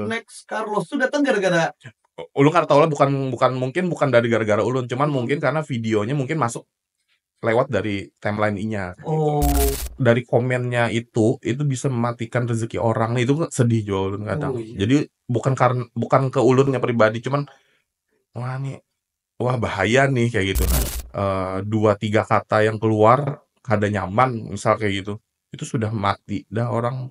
Next Carlos sudah datang gara-gara Ulun Kartola bukan bukan mungkin bukan dari gara-gara Ulun, cuman hmm. mungkin karena videonya mungkin masuk lewat dari timeline nya Oh. Dari komennya itu itu bisa mematikan rezeki orang. Itu sedih juga Ulun kadang. Oh, iya. Jadi bukan karena bukan ke Ulunnya pribadi, cuman wah nih wah bahaya nih kayak gitu. Nah, uh, dua tiga kata yang keluar kada nyaman misal kayak gitu. Itu sudah mati dah orang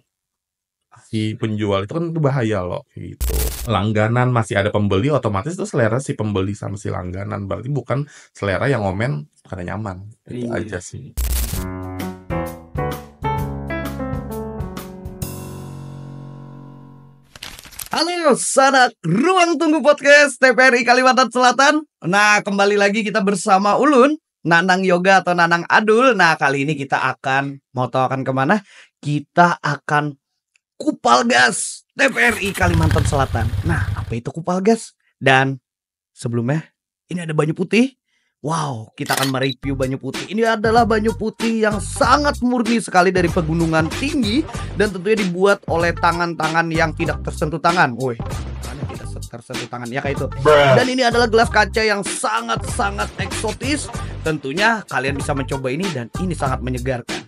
si penjual itu kan itu bahaya loh gitu langganan masih ada pembeli otomatis itu selera si pembeli sama si langganan berarti bukan selera yang ngomen karena nyaman itu iya. aja sih Halo sanak Ruang Tunggu Podcast TPRI Kalimantan Selatan Nah kembali lagi kita bersama Ulun Nanang Yoga atau Nanang Adul Nah kali ini kita akan Mau tahu akan kemana? Kita akan Kupal Gas TVRI Kalimantan Selatan. Nah, apa itu Kupal Gas? Dan sebelumnya ini ada banyu putih. Wow, kita akan mereview banyu putih. Ini adalah banyu putih yang sangat murni sekali dari pegunungan tinggi dan tentunya dibuat oleh tangan-tangan yang tidak tersentuh tangan. Woi, tersentuh tangan ya kayak itu. Dan ini adalah gelas kaca yang sangat-sangat eksotis. Tentunya kalian bisa mencoba ini dan ini sangat menyegarkan.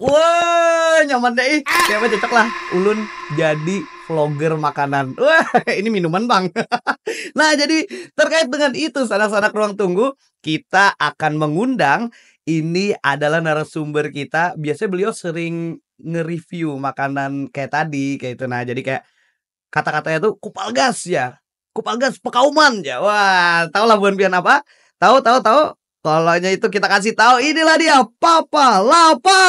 Wah, nyaman deh. Siapa ah. cocok lah ulun jadi vlogger makanan. Wah, ini minuman, Bang. nah, jadi terkait dengan itu sanak-sanak ruang tunggu, kita akan mengundang ini adalah narasumber kita. Biasanya beliau sering nge-review makanan kayak tadi kayak itu. Nah, jadi kayak kata-katanya tuh kupal gas ya. Kupal gas Pekauman ya. Wah, tau lah bukan pian apa? Tahu, tahu, tahu. Tolongnya itu kita kasih tahu inilah dia Papa Lapa.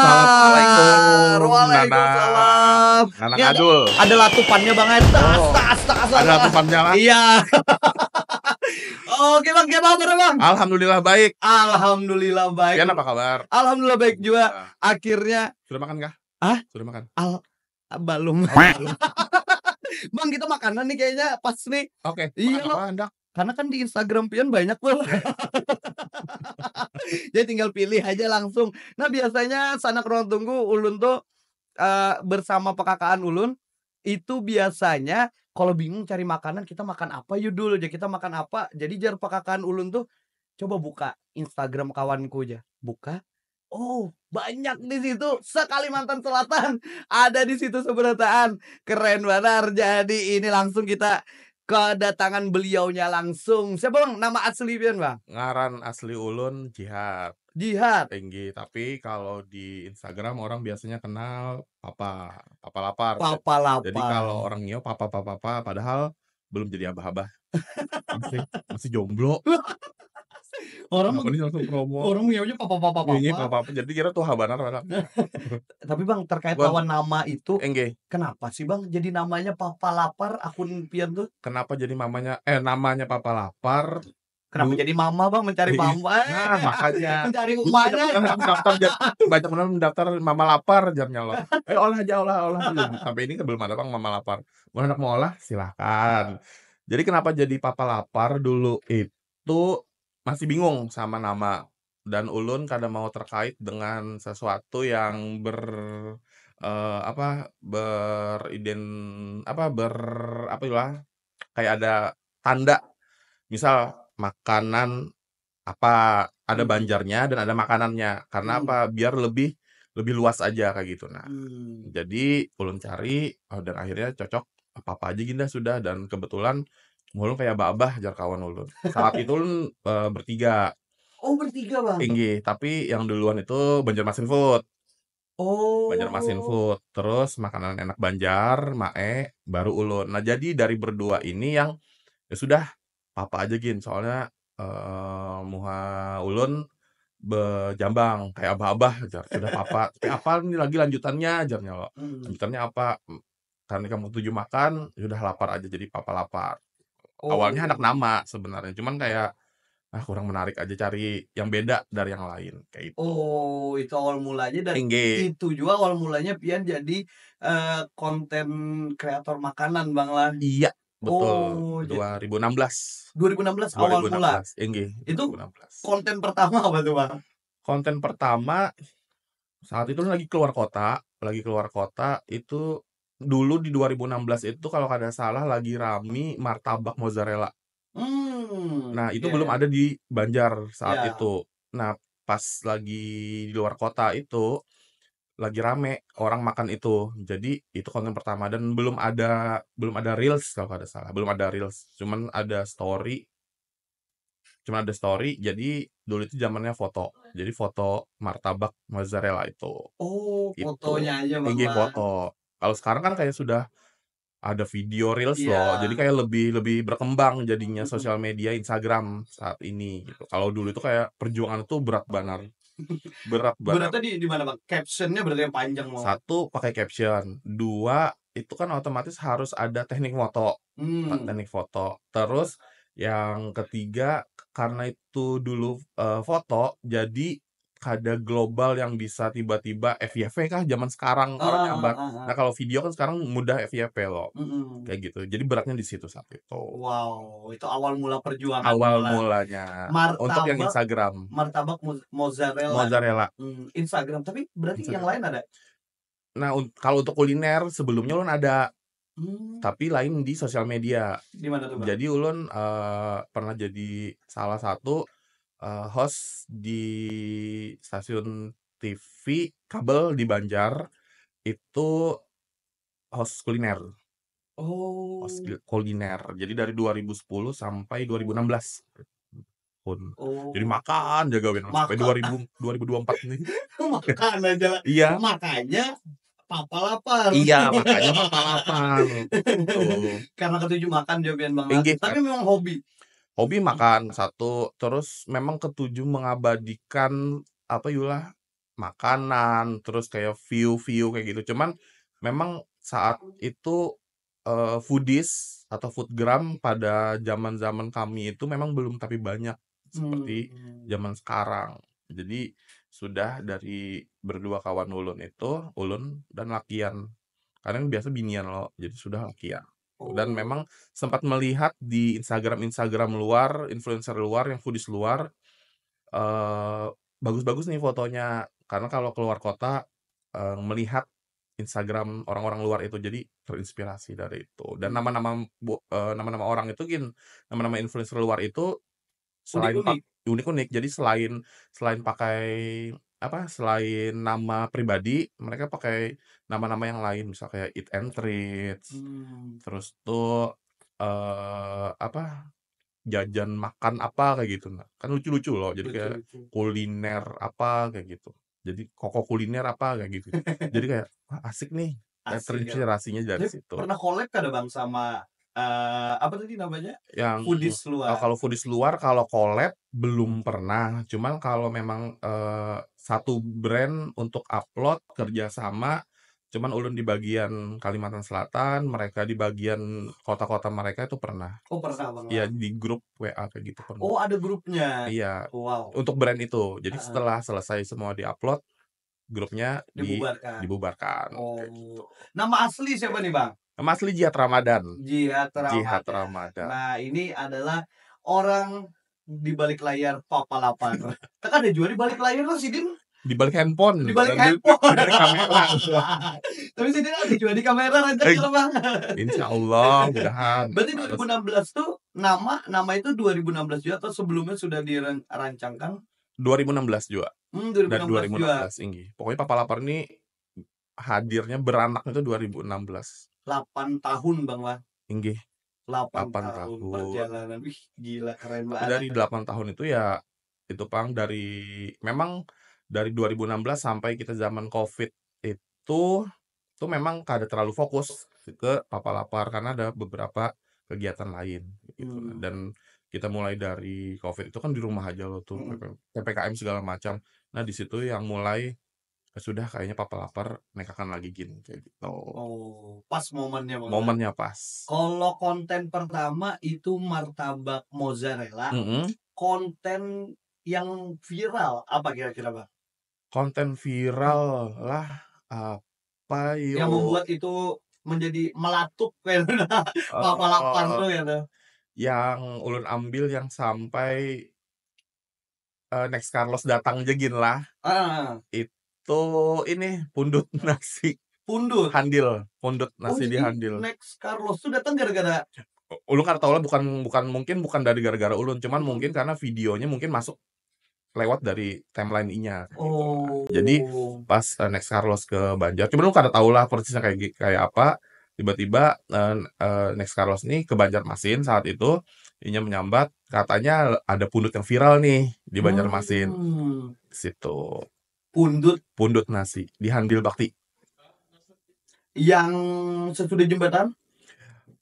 Assalamualaikum. Waalaikumsalam. Anak Ini ada, adul. Ada latupannya Bang Eta. Eh. Oh. Tas, ada latupannya lah. Iya. Oke Bang, gimana kabar Bang? Alhamdulillah baik. Alhamdulillah baik. Kian apa kabar? Alhamdulillah baik juga. Ah. Akhirnya sudah makan kah? Ah? Sudah makan? Al ah, belum. bang kita makanan nih kayaknya pas nih. Oke. Okay. Iya loh. Anda? karena kan di Instagram pion banyak loh. jadi tinggal pilih aja langsung nah biasanya sanak ruang tunggu ulun tuh uh, bersama pekakaan ulun itu biasanya kalau bingung cari makanan kita makan apa yuk dulu aja kita makan apa jadi jar pekakaan ulun tuh coba buka Instagram kawanku aja buka Oh, banyak di situ. Sekalimantan Selatan ada di situ sebenarnya Keren banget. Jadi ini langsung kita kedatangan beliaunya langsung. Siapa bang? Nama asli Bian bang? Ngaran asli Ulun Jihad. Jihad. Tinggi. Tapi kalau di Instagram orang biasanya kenal Papa, Papa Lapar. Papa Lapar. Jadi kalau orang Nio Papa Papa Papa, padahal belum jadi abah-abah. masih, masih jomblo. orang ini langsung promo orang maunya papa papa iya, iya, papa papa papa jadi kira tuh habanar orang tapi bang terkait bang. lawan nama itu Engge. kenapa sih bang jadi namanya papa lapar akun pian tuh kenapa jadi mamanya eh namanya papa lapar Kenapa Bu. jadi mama bang mencari iya. mama? Nah makanya mencari umahnya. Daftar banyak benar mendaftar mama lapar jamnya loh. Eh olah aja olah olah. Sampai ini kan belum ada bang mama lapar. Mau anak mau olah silahkan. Jadi kenapa jadi papa lapar dulu itu masih bingung sama nama dan ulun kadang mau terkait dengan sesuatu yang ber uh, apa, beriden apa, ber apa itulah kayak ada tanda. Misal makanan apa, ada hmm. banjarnya dan ada makanannya, karena hmm. apa, biar lebih lebih luas aja kayak gitu. Nah, hmm. jadi ulun cari, oh, dan akhirnya cocok, apa-apa aja gini gitu sudah dan kebetulan mulu kayak babah jar kawan lu. Saat itu lu eh, bertiga Oh, bertiga, Bang? tinggi, tapi yang duluan itu Banjarmasin Food. Oh. Banjarmasin Food, terus makanan enak Banjar, Mae, baru Ulun. Nah, jadi dari berdua ini yang ya sudah papa aja gin, soalnya eh, Muha Ulun bejambang kayak abah-abah ajar. Sudah papa, tapi apa ini lagi lanjutannya ajarnya lo. Lanjutannya apa? Karena kamu tujuh makan, sudah ya lapar aja jadi papa lapar. Oh, Awalnya iya. anak nama sebenarnya, cuman kayak, ah kurang menarik aja cari yang beda dari yang lain, kayak itu. Oh, itu awal mulanya dan Inge. itu juga awal mulanya Pian jadi eh, konten kreator makanan Bang lah. Iya, betul. Oh, ribu 2016. 2016 awal mula. 2016. Itu Konten pertama apa tuh Bang? Konten pertama saat itu lagi keluar kota, lagi keluar kota itu dulu di 2016 itu kalau kada salah lagi rami martabak mozzarella. Hmm, nah, itu yeah. belum iya. ada di Banjar saat yeah. itu. Nah, pas lagi di luar kota itu lagi rame orang makan itu. Jadi itu konten pertama dan belum ada belum ada reels kalau kada salah. Belum ada reels, cuman ada story. Cuman ada story. Jadi dulu itu zamannya foto. Jadi foto martabak mozzarella itu. Oh, itu. fotonya aja Tinggi foto kalau sekarang kan kayak sudah ada video reels yeah. loh. Jadi kayak lebih lebih berkembang jadinya sosial media Instagram saat ini gitu. Kalau dulu itu kayak perjuangan itu berat banar. Berat banget. Beratnya di di mana bang? Captionnya berarti yang panjang mau. Satu pakai caption, dua itu kan otomatis harus ada teknik foto, Hmm. teknik foto. Terus yang ketiga karena itu dulu uh, foto jadi kada global yang bisa tiba-tiba FYP kah zaman sekarang orang ah, ah, ah, ah, Nah, kalau video kan sekarang mudah FYP loh. mm -hmm. Kayak gitu. Jadi beratnya di situ saat itu. Wow, itu awal mula perjuangan. Awal mula. mulanya. Martabak. Untuk yang Instagram, Martabak mozzarella. mozzarella. Hmm, Instagram. Tapi berarti yang lain ada. Nah, kalau untuk kuliner sebelumnya ulun ada, Hmm, tapi lain di sosial media. di mana tuh, Jadi ulun uh, pernah jadi salah satu uh, host di stasiun TV kabel di Banjar, itu host kuliner. Oh. Host kuliner. Jadi dari 2010 sampai 2016 pun. Oh. Jadi makan jaga gawean sampai dua ribu 2024 nih. makan aja. Iya. Makanya papa lapar. Iya, makanya papa lapar, Karena ketujuh makan jaga Bang tapi memang hobi hobi makan satu terus memang ketujuh mengabadikan apa yulah ya makanan terus kayak view view kayak gitu cuman memang saat itu uh, eh, foodies atau foodgram pada zaman zaman kami itu memang belum tapi banyak seperti hmm. zaman sekarang jadi sudah dari berdua kawan ulun itu ulun dan lakian kadang biasa binian loh jadi sudah lakian Gitu. dan oh. memang sempat melihat di Instagram Instagram luar influencer luar yang foodies luar bagus eh, bagus-bagus nih fotonya karena kalau keluar kota uh, melihat Instagram orang-orang luar itu jadi terinspirasi dari itu dan hmm. nama-nama nama eh, nama-nama orang itu gin nama-nama influencer luar itu selain unik-unik jadi selain selain pakai apa, selain nama pribadi, mereka pakai nama-nama yang lain, misalnya kayak Eat and Treats, hmm. terus tuh, uh, apa, jajan makan apa, kayak gitu, nah Kan lucu-lucu loh, jadi kayak lucu kuliner apa, kayak gitu. Jadi koko kuliner apa, kayak gitu. Jadi kayak, wah asik nih, kayak ya. terinspirasinya dari jadi, situ. pernah collab ada Bang sama, Uh, apa tadi namanya? Yang Foodies luar? kalau foodies luar, kalau collab belum hmm. pernah, cuman kalau memang, uh, satu brand untuk upload kerjasama cuman ulun di bagian Kalimantan Selatan mereka di bagian kota-kota mereka itu pernah oh pernah bang. iya di grup WA kayak gitu pernah oh ada grupnya iya wow untuk brand itu jadi uh -huh. setelah selesai semua di upload, grupnya dibubarkan dibubarkan oh gitu. nama asli siapa nih bang nama asli Jihad Ramadan Jihad Ramadan Jihad Ramadan nah ini adalah orang di balik layar papa lapar. kan ada jual di balik layar lo kan, Sidin? Din. Di balik handphone. Di balik handphone. Di kamera. Tapi sih Din ada di kamera rancang eh, bang. Insya Allah mudahan. Berarti 2016 tuh nama nama itu 2016 juga atau sebelumnya sudah dirancangkan? 2016 juga. Hmm, 2016 Dan 2016 juga. Inggi. Pokoknya Papa Lapar ini hadirnya beranak itu 2016. 8 tahun Bang lah. Inggi. 8, 8 tahun, tahun perjalanan wih gila keren banget dari 8 tahun itu ya itu pang dari memang dari 2016 sampai kita zaman covid itu itu memang kada terlalu fokus ke papa lapar karena ada beberapa kegiatan lain gitu hmm. dan kita mulai dari covid itu kan di rumah aja loh tuh hmm. ppkm segala macam nah di situ yang mulai sudah kayaknya papa lapar mereka kan lagi gin kayak gitu oh pas momennya ya? momennya pas kalau konten pertama itu martabak mozzarella mm -hmm. konten yang viral apa kira-kira bang konten viral lah apa yo. yang membuat itu menjadi melatuk kayak gitu. papa lapar eh, tuh ya tuh yang ulun ambil yang sampai uh, next Carlos datang jegin lah. uh. Ah, ah, ah. Itu tuh ini pundut nasi pundut handil pundut oh, nasi oh, di handil next Carlos tuh datang gara-gara Ulun lah bukan bukan mungkin bukan dari gara-gara Ulun cuman hmm. mungkin karena videonya mungkin masuk lewat dari timeline nya gitu. oh. jadi pas uh, next Carlos ke Banjar cuman lu kada tau lah persisnya kayak kayak apa tiba-tiba uh, uh, next Carlos nih ke banjar masin saat itu inya menyambat katanya ada pundut yang viral nih di Banjarmasin hmm. situ Pundut. Pundut nasi di Handil Bakti. Yang sesudah jembatan?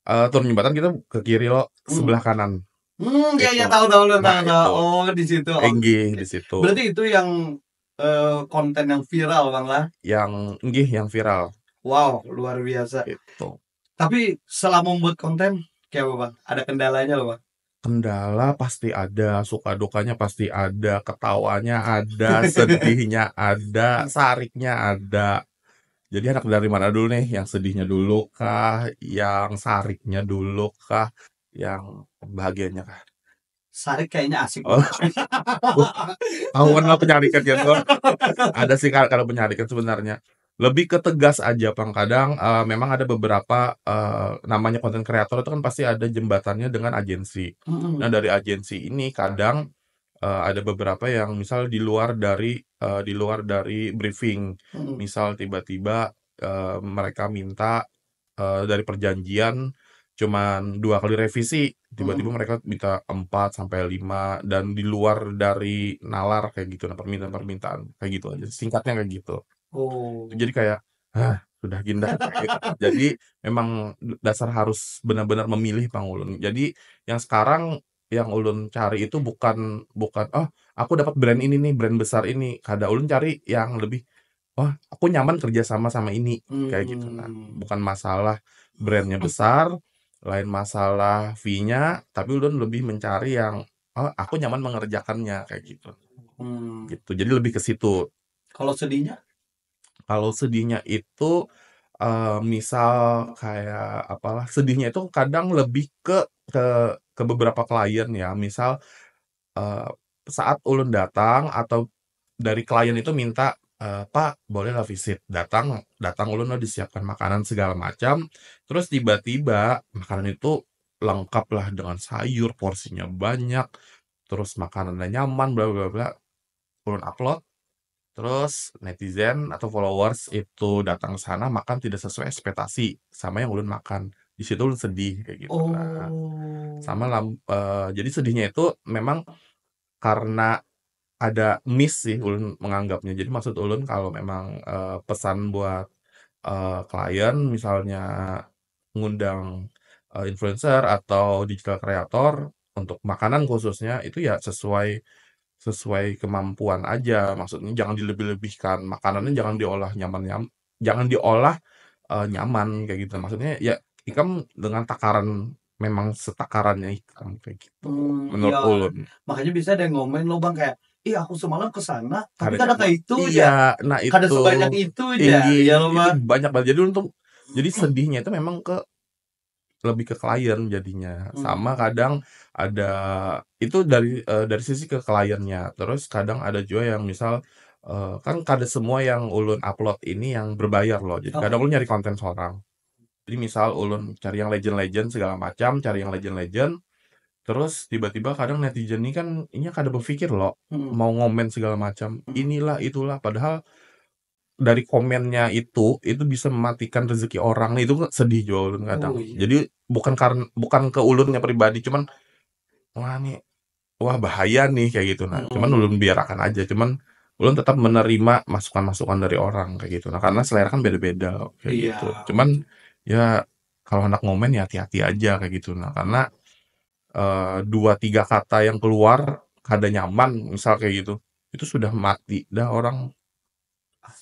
Uh, turun jembatan kita ke kiri lo, hmm. sebelah kanan. Hmm, ya ya gitu. tahu tahu tahu nah, tahu. Oh, di situ. Oh. Enggih, di situ. Berarti itu yang uh, konten yang viral, Bang lah. Yang enggih yang viral. Wow, luar biasa. Itu. Tapi selama membuat konten kayak apa, Bang? Ada kendalanya loh, Bang? kendala pasti ada, suka dukanya pasti ada, ketawanya ada, sedihnya ada, sariknya ada. Jadi anak dari mana dulu nih? Yang sedihnya dulu kah? Yang sariknya dulu kah? Yang bahagianya kah? Sarik kayaknya asik. Oh. Kan Aku lah penyarikan ya, Ada sih kalau penyarikan sebenarnya lebih ketegas aja Bang kadang uh, memang ada beberapa uh, namanya konten kreator itu kan pasti ada jembatannya dengan agensi. Mm-hmm. Nah, dari agensi ini kadang uh, ada beberapa yang misal di luar dari uh, di luar dari briefing. Mm-hmm. Misal tiba-tiba uh, mereka minta uh, dari perjanjian cuman dua kali revisi tiba-tiba hmm. mereka minta empat sampai lima dan di luar dari nalar kayak gitu nah permintaan-permintaan kayak gitu aja singkatnya kayak gitu Oh. Jadi kayak ah sudah gindah. Jadi memang dasar harus benar-benar memilih Bang Ulun. Jadi yang sekarang yang ulun cari itu bukan bukan oh aku dapat brand ini nih brand besar ini kada ulun cari yang lebih oh aku nyaman kerja sama sama ini hmm. kayak gitu kan bukan masalah brandnya besar lain masalah fee-nya tapi ulun lebih mencari yang oh aku nyaman mengerjakannya kayak gitu hmm. gitu jadi lebih ke situ kalau sedihnya kalau sedihnya itu, uh, misal kayak apalah, sedihnya itu kadang lebih ke ke ke beberapa klien ya, misal, uh, saat ulun datang atau dari klien itu minta, e, "Pak, bolehlah visit." Datang datang ulun udah disiapkan makanan segala macam, terus tiba-tiba makanan itu lengkap lah dengan sayur, porsinya banyak, terus makanannya nyaman, bla bla bla, ulun upload Terus netizen atau followers itu datang ke sana makan tidak sesuai ekspektasi sama yang ulun makan. Di situ ulun sedih kayak gitu. Oh. sama uh, jadi sedihnya itu memang karena ada miss sih ulun menganggapnya. Jadi maksud ulun kalau memang uh, pesan buat uh, klien misalnya ngundang uh, influencer atau digital creator untuk makanan khususnya itu ya sesuai sesuai kemampuan aja. Maksudnya jangan dilebih-lebihkan, makanannya jangan diolah nyaman-nyam jangan diolah, uh, nyaman kayak gitu. Maksudnya ya ikan dengan takaran memang setakarannya ikan kayak gitu, hmm, menurut iya. ulun. Makanya bisa ada yang ngomongin lo Bang kayak, "Ih aku semalam ke sana tapi Kada kan kayak itu ya. iya, nah kada itu. sebanyak itu iya, ya Iya banyak banget. Jadi untuk jadi hmm. sedihnya itu memang ke lebih ke klien jadinya. hmm. Sama kadang ada itu dari, uh, dari sisi ke kliennya, terus kadang ada juga yang misal, uh, kan kada semua yang ulun upload ini yang berbayar loh, jadi kadang ulun nyari konten seorang Jadi misal ulun cari yang legend-legend segala macam, cari yang legend-legend, terus tiba-tiba kadang netizen ini kan ini kada berpikir lo, hmm. mau ngomen segala macam, hmm. inilah, itulah, padahal dari komennya itu itu bisa mematikan rezeki orang itu sedih juga ulun kadang. Oh, iya. Jadi bukan karena bukan ke ulunnya pribadi cuman wah nih wah bahaya nih kayak gitu nah. Hmm. Cuman ulun biarkan aja cuman ulun tetap menerima masukan-masukan dari orang kayak gitu. Nah, karena selera kan beda-beda kayak yeah. gitu. Cuman ya kalau anak ngomen ya hati-hati aja kayak gitu. Nah, karena uh, dua tiga kata yang keluar kada nyaman misal kayak gitu itu sudah mati dah orang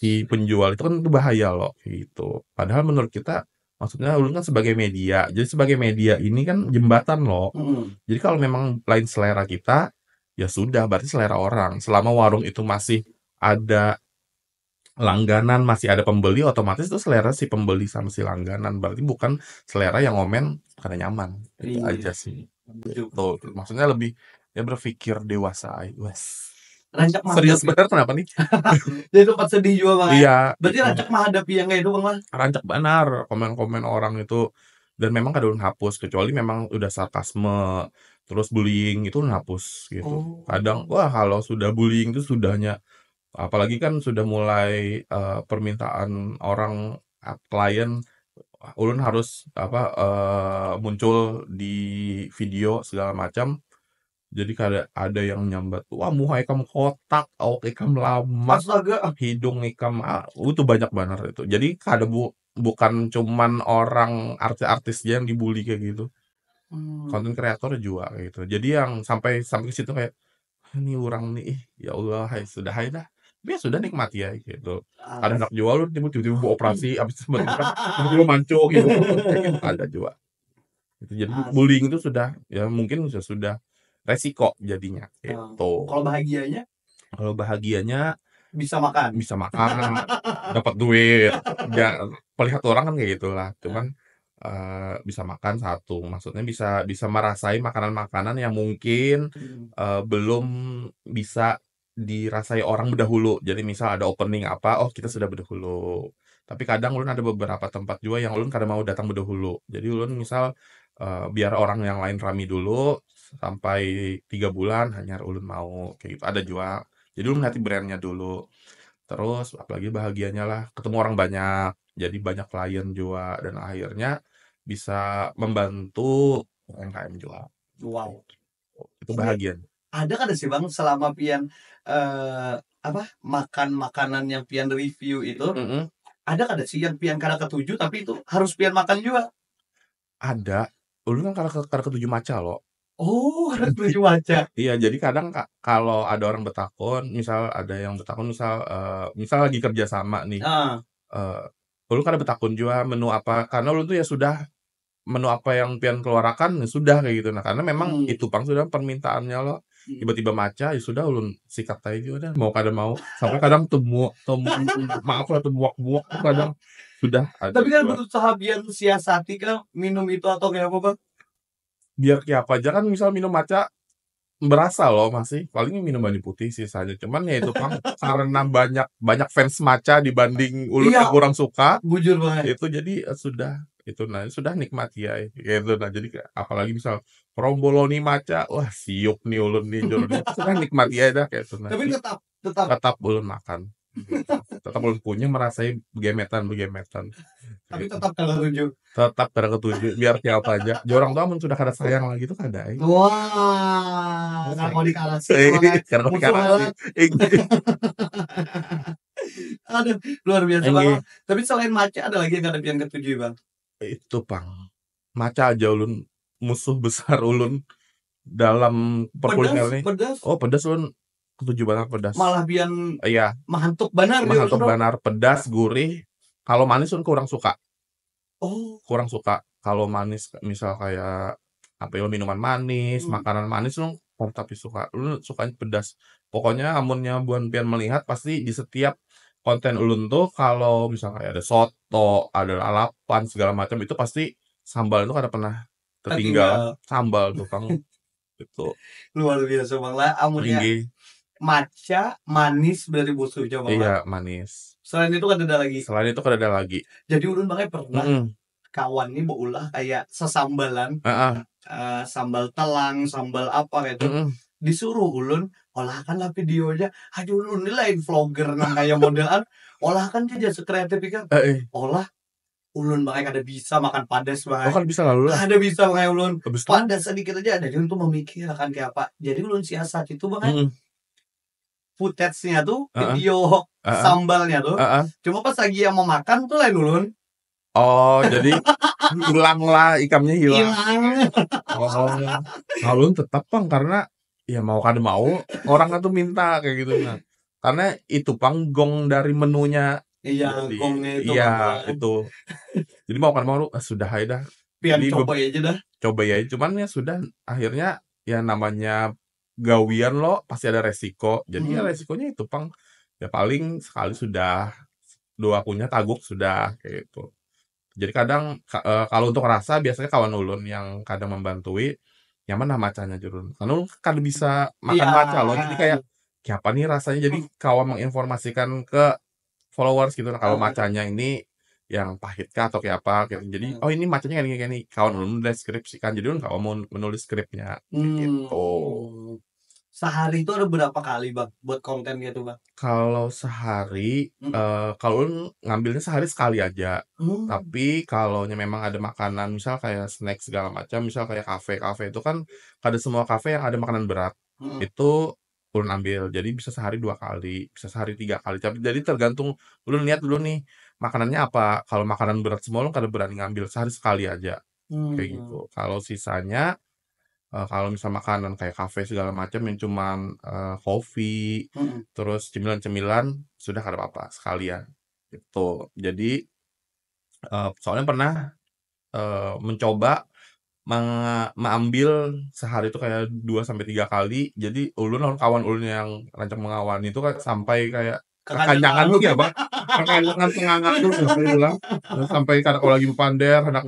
si penjual itu kan itu bahaya loh gitu. Padahal menurut kita maksudnya lu kan sebagai media. Jadi sebagai media ini kan jembatan loh. Hmm. Jadi kalau memang lain selera kita ya sudah berarti selera orang. Selama warung itu masih ada langganan, masih ada pembeli otomatis itu selera si pembeli sama si langganan. Berarti bukan selera yang omen karena nyaman. Itu iya. aja sih. Betul. Gitu. Maksudnya lebih ya berpikir dewasa. Wes rancak mah Serius bener kenapa nih? Jadi tempat sedih juga bang. Ya? Iya. Berarti rancak menghadapi yang kayak itu bang lah. Rancak benar komen-komen orang itu dan memang kadang hapus kecuali memang udah sarkasme terus bullying itu hapus gitu. Oh. Kadang wah kalau sudah bullying itu sudahnya apalagi kan sudah mulai uh, permintaan orang eh, klien ulun harus apa uh, muncul di video segala macam jadi kada ada yang nyambat wah muha ikam kotak awak ikam lama astaga hidung ikam ah. uh, itu banyak banget itu jadi kada bu bukan cuman orang artis-artis yang dibully kayak gitu hmm. konten hmm. kreator juga kayak gitu jadi yang sampai sampai ke situ kayak ah, ini orang nih ya Allah hai sudah hai dah biar sudah nikmati ya gitu ada anak jual lu tiba-tiba operasi abis tiba-tiba mancung gitu, gitu. ada jual. Gitu. jadi bullying itu sudah ya mungkin sudah sudah resiko jadinya gitu. Oh, kalau bahagianya? Kalau bahagianya bisa makan, bisa makan, dapat duit. Ya, melihat orang kan kayak gitulah. Cuman Uh, bisa makan satu maksudnya bisa bisa merasai makanan-makanan yang mungkin uh, belum bisa dirasai orang berdahulu jadi misal ada opening apa oh kita sudah berdahulu tapi kadang ulun ada beberapa tempat juga yang ulun kadang mau datang berdahulu jadi ulun misal uh, biar orang yang lain rami dulu sampai tiga bulan hanya ulun mau kayak gitu ada jual jadi lu ngeliatin brandnya dulu terus apalagi bahagianya lah ketemu orang banyak jadi banyak klien juga dan akhirnya bisa membantu UMKM juga wow itu iya. bahagian ada kan sih bang selama pian eh, apa makan makanan yang pian review itu mm -hmm. ada kan sih yang pian kala ketujuh tapi itu harus pian makan juga ada lu kan ketujuh maca loh Oh, harus menuju iya, jadi kadang kalau ada orang bertakon, misal ada yang bertakon, misal uh, misal lagi kerja sama nih. Uh. Uh, lu kan bertakon juga menu apa? Karena lu tuh ya sudah menu apa yang pian keluarkan ya sudah kayak gitu. Nah, karena memang hmm. itu bang sudah permintaannya lo hmm. tiba-tiba maca ya sudah ulun sikat juga udah gitu mau kadang mau sampai kadang temu temu maaf lah temuak muak kadang sudah ada tapi kan butuh sahabian siasati kan minum itu atau kayak apa bang biar kayak apa aja kan misal minum maca berasa loh masih paling minum banyu putih sih saja cuman ya itu kan karena banyak banyak fans maca dibanding ulur iya, yang kurang suka bujur banget itu jadi eh, sudah itu nah sudah nikmati ya gitu nah jadi apalagi misal romboloni maca wah siuk nih ulun nih jurnya sudah nikmati ya dah kayak itu nah. tapi tetap tetap tetap ulun makan tetap harus punya merasai begemetan begemetan tapi tetap kalau tujuh tetap kalau ketujuh biar siapa aja jorang tua pun sudah kada sayang lagi tuh kada kan eh. wah wow, mau alas karena dikalasi ada luar biasa banget tapi selain maca ada lagi yang yang ketujuh bang itu bang maca aja ulun musuh besar ulun dalam perkuliner ini pedas. oh pedas ulun ketujuh banar pedas malah bian iya mahantuk banar iya, mahantuk dia, banar pedas gurih kalau manis pun kan kurang suka oh kurang suka kalau manis misal kayak apa ya minuman manis hmm. makanan manis lu tapi suka lu sukanya pedas pokoknya amunnya buan pian melihat pasti di setiap konten ulun tuh kalau misalnya ada soto ada lalapan segala macam itu pasti sambal itu kada pernah tertinggal, sambal sambal kang itu luar biasa bang lah amunnya Ringgi matcha manis dari busu coba iya manis selain itu kan ada lagi selain itu kan ada lagi jadi ulun pakai pernah mm. kawan ini ulah kayak sesambalan uh -uh. Uh, sambal telang sambal apa gitu mm -mm. disuruh ulun olahkanlah videonya aja ulun lain vlogger nang kayak modelan olahkan aja sekreatif ikan uh, eh. olah ulun makanya ada bisa makan padas banget. oh, kan bisa lah ulun ada bisa makanya ulun padas sedikit aja ada ulun tuh memikirkan akan kayak apa jadi ulun siasat itu banget. mm -hmm footage-nya tuh, uh-uh. video uh -uh. sambalnya tuh. Uh -uh. Cuma pas lagi yang mau makan tuh lain ulun. Oh, jadi hilang lah ikamnya hilang. Hilang. Oh, kalau nah, tetap pang karena ya mau kan mau orang tuh minta kayak gitu nah. Karena itu panggong dari menunya. Iya, jadi, gongnya itu. Iya, kan. itu. Jadi mau kan mau ah, sudah aja dah. coba aja dah. Coba ya, cuman ya sudah akhirnya ya namanya gawian lo pasti ada resiko jadi ya hmm. ya resikonya itu pang ya paling sekali sudah dua punya taguk sudah kayak gitu jadi kadang eh, kalau untuk rasa biasanya kawan ulun yang kadang membantui nyaman mana macanya jurun karena ulun kan bisa makan ya. maca loh jadi kayak siapa nih rasanya jadi oh. kawan menginformasikan ke followers gitu nah, kalau oh. macanya ini yang pahit pahitnya atau kayak apa gitu. jadi oh ini macamnya kayak gini kayak gini nulis lu kan jadi kan mau menulis skripnya hmm. gitu sehari itu ada berapa kali bang buat konten gitu bang kalau sehari -hmm. uh, kalau ngambilnya sehari sekali aja Hmm. tapi kalau memang ada makanan misal kayak snack segala macam misal kayak kafe kafe itu kan ada semua kafe yang ada makanan berat hmm. itu ulun ambil jadi bisa sehari dua kali bisa sehari tiga kali tapi jadi tergantung ulun lihat dulu nih makanannya apa kalau makanan berat semua lo kada berani ngambil sehari sekali aja hmm. kayak gitu hmm. kalau sisanya uh, kalau misal makanan kayak kafe segala macam yang cuman uh, kopi hmm. terus cemilan-cemilan sudah kada apa-apa sekalian itu. jadi uh, soalnya pernah uh, mencoba mengambil sehari itu kayak dua sampai tiga kali jadi ulun lawan kawan ulun yang rancang mengawan itu kan sampai kayak kekanyangan lu kayak apa? kekanyangan tengangan tuh sampai bilang sampai karena kalau lagi pander anak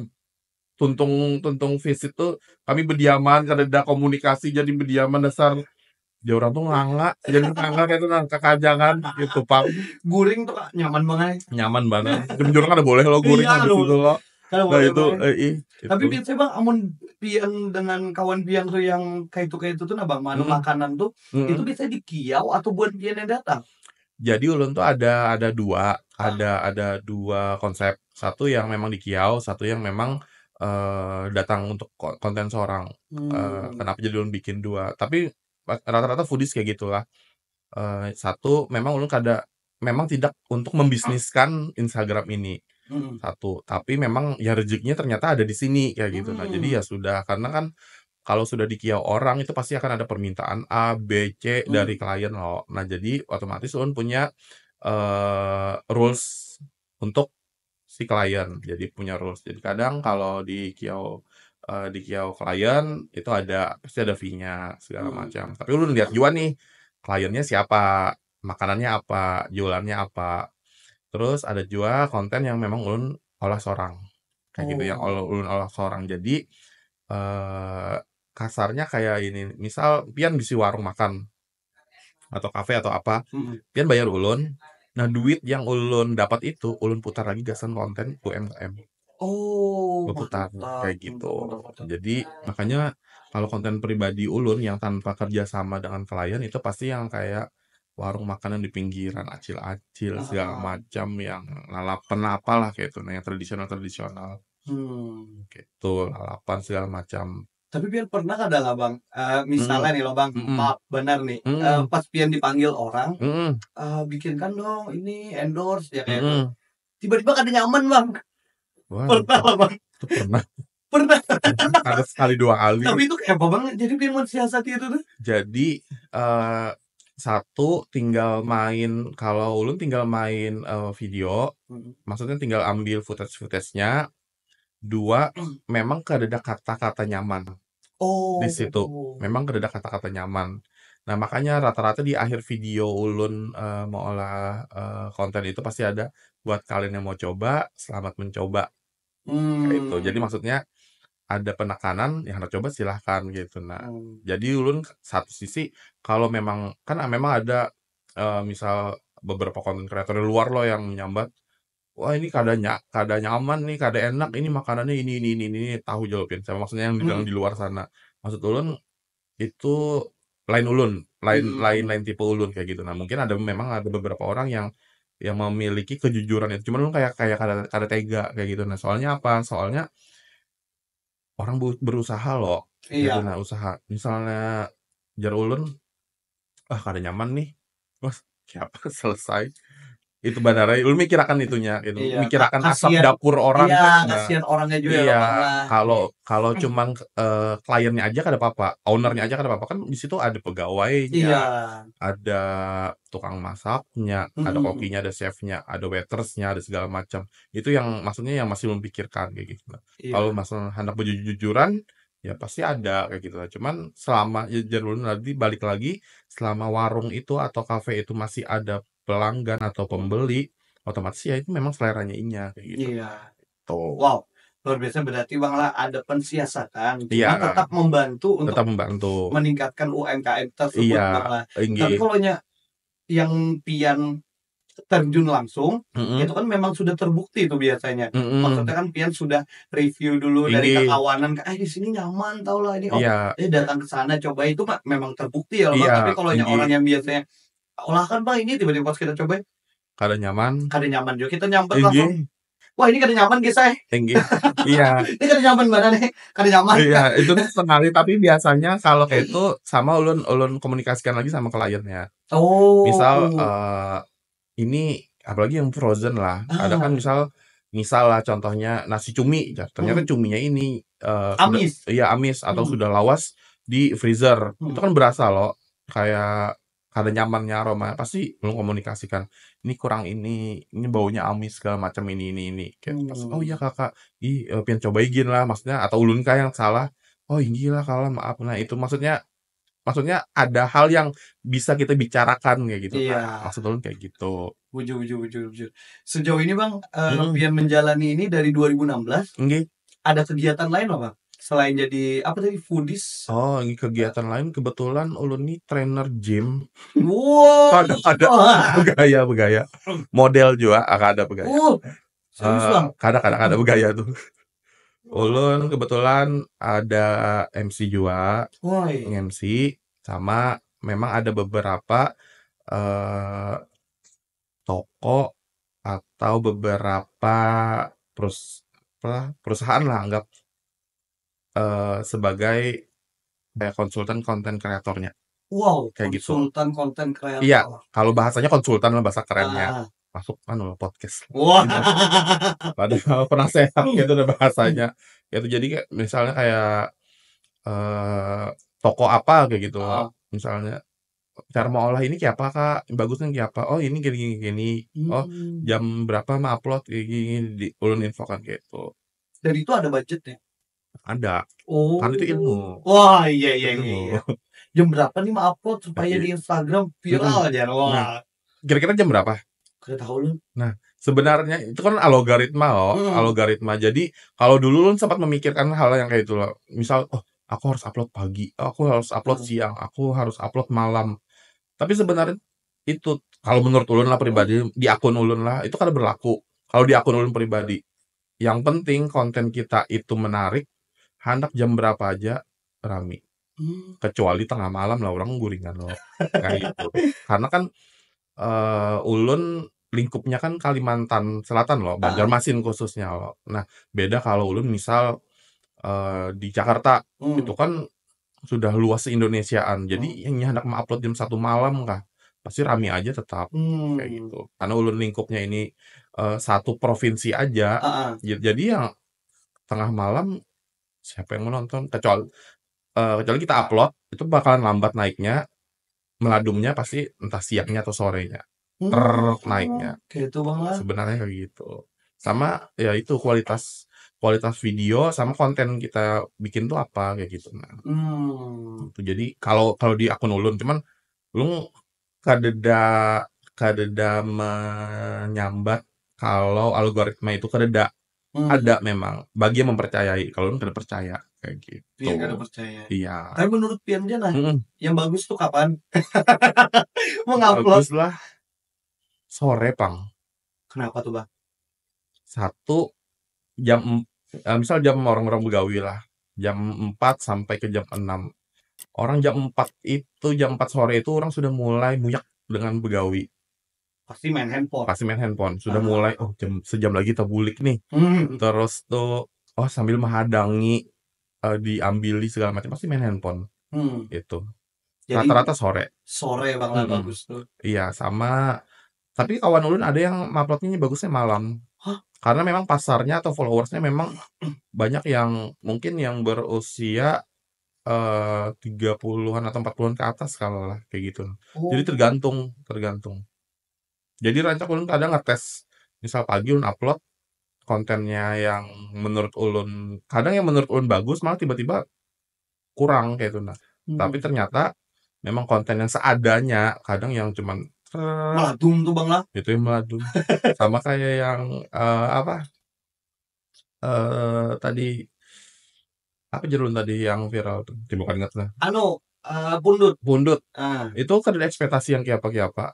tuntung tuntung visit tuh kami berdiaman karena ada komunikasi jadi berdiaman dasar dia ya, orang tuh nganggak, jadi nganggak kayak itu nang kekajangan gitu pak guring tuh nyaman banget eh. nyaman banget jujur kan ada boleh lo guring iya, gitu lo nah, itu, eh, itu, tapi biasanya bang amun pian dengan kawan pian tuh yang kayak itu kayak itu tuh nah bang -hmm. makanan tuh -hmm. itu biasanya di kiau atau buat pian yang datang jadi ulun tuh ada ada dua ah. ada ada dua konsep satu yang memang di Kiau satu yang memang uh, datang untuk konten seorang eh, hmm. uh, kenapa jadi ulun bikin dua tapi eh, rata-rata foodies kayak gitulah uh, satu memang ulun kada memang tidak untuk membisniskan Instagram ini hmm. satu tapi memang ya rezekinya ternyata ada di sini kayak gitu hmm. nah jadi hmm. ya sudah karena kan kalau sudah di Kia orang itu pasti akan ada permintaan A, B, C hmm. dari klien lo. Nah, jadi otomatis lo punya uh, rules untuk si klien. Jadi punya rules. Jadi kadang kalau di Kia uh, di Kia klien itu ada pasti ada fee-nya segala hmm. macam. Tapi lu lihat juga nih kliennya siapa, makanannya apa, jualannya apa. Terus ada juga konten yang memang ulun olah seorang. Kayak oh. gitu yang ulun oh. olah seorang. Jadi eh, kasarnya kayak ini misal pian bisi warung makan atau kafe atau apa hmm. pian bayar ulun nah duit yang ulun dapat itu ulun putar lagi gasan konten UMKM oh putar kayak gitu jadi makanya kalau konten pribadi ulun yang tanpa kerjasama dengan klien itu pasti yang kayak warung makanan di pinggiran acil-acil ah. segala macam yang lalapan apa lah kayak itu nah yang tradisional tradisional hmm. gitu lalapan segala macam tapi pian pernah kada lah bang uh, misalnya mm. nih lo bang mm maaf benar nih mm Uh, pas pian dipanggil orang mm Uh, bikinkan dong ini endorse ya kayak mm tiba-tiba kada nyaman bang Wah, pernah lah bang itu pernah pernah ada sekali dua kali tapi itu kayak apa bang jadi pian mau siasati itu tuh jadi uh, satu tinggal main kalau ulun tinggal main uh, video hmm. maksudnya tinggal ambil footage footage nya dua mm. memang kada ada kata-kata nyaman Oh, di situ. Gitu. Memang ada kata-kata nyaman. Nah, makanya rata-rata di akhir video ulun mau eh, mengolah uh, konten itu pasti ada buat kalian yang mau coba, selamat mencoba. Hmm. itu. Jadi maksudnya ada penekanan yang harus coba silahkan gitu. Nah, hmm. jadi ulun satu sisi kalau memang kan memang ada uh, misal beberapa konten kreator luar loh yang menyambat wah ini kadanya kada nyaman nih, kada enak ini hmm. makanannya ini ini ini ini, ini. tahu jawabin. Saya maksudnya yang hmm. di luar sana. Maksud ulun itu lain ulun, lain Hmm. lain lain tipe ulun kayak gitu. Nah, mungkin ada memang ada beberapa orang yang yang memiliki kejujuran itu. Cuman lu kayak kayak kada kada tega kayak gitu. Nah, soalnya apa? Soalnya orang berusaha loh. Iya. Gitu nah, usaha. Misalnya jar ulun, ah kada nyaman nih. Wah, siapa selesai itu bandara lu mikir itunya itu iya, mikir akan asap dapur orang iya, kasihan nah. orangnya juga iya kalau kalau hmm. cuma uh, eh, kliennya aja kan ada apa-apa ownernya aja kan ada apa-apa kan di situ ada pegawainya iya. ada tukang masaknya hmm. ada kokinya ada chefnya ada waitersnya ada segala macam itu yang maksudnya yang masih memikirkan kayak gitu nah, iya. kalau masalah hendak berjujuran ya pasti ada kayak gitu lah. Cuman selama ya, nanti balik lagi selama warung itu atau kafe itu masih ada pelanggan atau pembeli otomatis ya itu memang seleranya Inya kayak gitu. Iya. Tuh. Wow. Luar biasa berarti Bang lah ada pensiasatan iya, tetap membantu untuk membantu meningkatkan UMKM tersebut iya, Bang lah. Tapi kalau nya yang pian terjun langsung mm -hmm. itu kan memang sudah terbukti itu biasanya mm -hmm. maksudnya kan pian sudah review dulu Ini. dari kekawanan kayak eh di sini nyaman tau lah ini oh yeah. eh datang ke sana coba itu memang terbukti ya loh yeah. Iya, tapi kalau yang orang yang biasanya olah kan pak ini tiba-tiba pas kita coba kada nyaman kada nyaman juga kita nyampe langsung wah ini kada nyaman guys saya eh. tinggi iya ini kada nyaman mana nih kada nyaman iya itu tuh sekali tapi biasanya kalau kayak itu sama ulun ulun komunikasikan lagi sama kliennya oh misal uh, ini apalagi yang frozen lah uh. ada ah. kan misal misal lah contohnya nasi cumi ternyata hmm. cuminya ini uh, amis iya amis atau hmm. sudah lawas di freezer hmm. itu kan berasa loh kayak ada nyamannya aroma pasti lu komunikasikan ini kurang ini ini baunya amis segala macam ini ini ini kayak hmm. pas, oh hmm. iya kakak i uh, eh, pian cobain lah maksudnya atau ulun ulunka yang salah oh iya lah kalah maaf nah itu maksudnya maksudnya ada hal yang bisa kita bicarakan kayak gitu iya. nah, maksud ulun kayak gitu wujud wujud wujud wujud sejauh ini bang uh, hmm. pian menjalani ini dari 2016 okay. ada kegiatan lain loh bang selain jadi apa tadi foodies oh ini kegiatan lain kebetulan ulun nih trainer gym wow ada ada bergaya bergaya model juga akan ah, ada bergaya uh, oh, uh, eh, kadang kadang ada bergaya tuh ulun kebetulan ada MC juga Woy. MC sama memang ada beberapa uh, toko atau beberapa perus perusahaan lah anggap Eh, sebagai kayak eh, konsultan konten kreatornya. Wow, kayak gitu. konsultan gitu. konten kreator. Iya, kalau bahasanya konsultan lah bahasa kerennya. Ah. Masuk kan podcast. Wah. Wow. Gitu. pernah sehat gitu udah bahasanya. Hmm. gitu jadi kayak misalnya kayak eh uh, toko apa kayak gitu. Ah. Misalnya cara mengolah ini kayak apa kak bagusnya kayak apa oh ini gini gini gini oh, hmm. oh jam berapa mau upload gini, gini info infokan gitu dan itu ada budgetnya ada. Oh. Kan itu ilmu. Oh. Wah, iya iya iya. iya. Jam berapa nih mau upload supaya nah, di Instagram viral aja? Nah, Wah. Nah, kira-kira jam berapa? Kira tahu lu. Nah, sebenarnya itu kan algoritma loh, hmm. algoritma. Jadi kalau dulu lu sempat memikirkan hal yang kayak itu loh. Misal, oh aku harus upload pagi, aku harus upload hmm. siang, aku harus upload malam. Tapi sebenarnya itu kalau menurut ulun lah pribadi di akun ulun lah itu kan berlaku. Kalau di akun ulun pribadi, yang penting konten kita itu menarik, Handak jam berapa aja rame. Hmm. Kecuali tengah malam lah orang guringan loh. Kayak gitu. Karena kan uh, ulun lingkupnya kan Kalimantan Selatan loh, Banjarmasin ah. khususnya loh. Nah, beda kalau ulun misal uh, di Jakarta hmm. itu kan sudah luas Indonesiaan. Jadi hmm. yang hendak mengupload jam satu malam kah? Pasti rame aja tetap hmm. kayak gitu. Karena ulun lingkupnya ini uh, satu provinsi aja. Uh -uh. Jadi yang tengah malam siapa yang mau nonton kecuali uh, kecuali kita upload itu bakalan lambat naiknya meladumnya pasti entah siangnya atau sorenya hmm. ter oh, naiknya gitu banget sebenarnya kayak gitu sama ya itu kualitas kualitas video sama konten kita bikin tuh apa kayak gitu nah hmm. Gitu. jadi kalau kalau di akun ulun cuman lu kadeda kadeda menyambat kalau algoritma itu kadedak Hmm. Ada memang bagi yang mempercayai. Kalau lu kada percaya kayak gitu. Iya, kada percaya. Iya. Tapi menurut Pian lah, hmm. yang bagus tuh kapan? Mengupload lah. Sore, Pang. Kenapa tuh, Bang? Satu jam eh, misal jam orang-orang begawi lah. Jam 4 sampai ke jam 6. Orang jam 4 itu jam 4 sore itu orang sudah mulai muyak dengan begawi pasti main handphone pasti main handphone sudah uh-huh. mulai oh jam sejam lagi tabulik nih hmm. terus tuh oh sambil menghadangi uh, eh, diambili segala macam pasti main handphone hmm. itu rata-rata sore sore banget hmm. bagus tuh iya sama tapi kawan ulun ada yang uploadnya bagusnya malam huh? karena memang pasarnya atau followersnya memang banyak yang mungkin yang berusia eh, tiga puluhan atau empat puluhan ke atas kalau lah kayak gitu. Oh. Jadi tergantung, tergantung jadi rancak ulun kadang ngetes misal pagi ulun upload kontennya yang menurut ulun kadang yang menurut ulun bagus malah tiba-tiba kurang kayak itu nah hmm. tapi ternyata memang konten yang seadanya kadang yang cuman meladum tuh bang lah itu yang meladum sama kayak yang uh, apa uh, tadi apa jerun tadi yang viral tuh bukan ingat lah anu uh, eh, bundut bundut ah. itu kan ada ekspektasi yang kayak apa kayak apa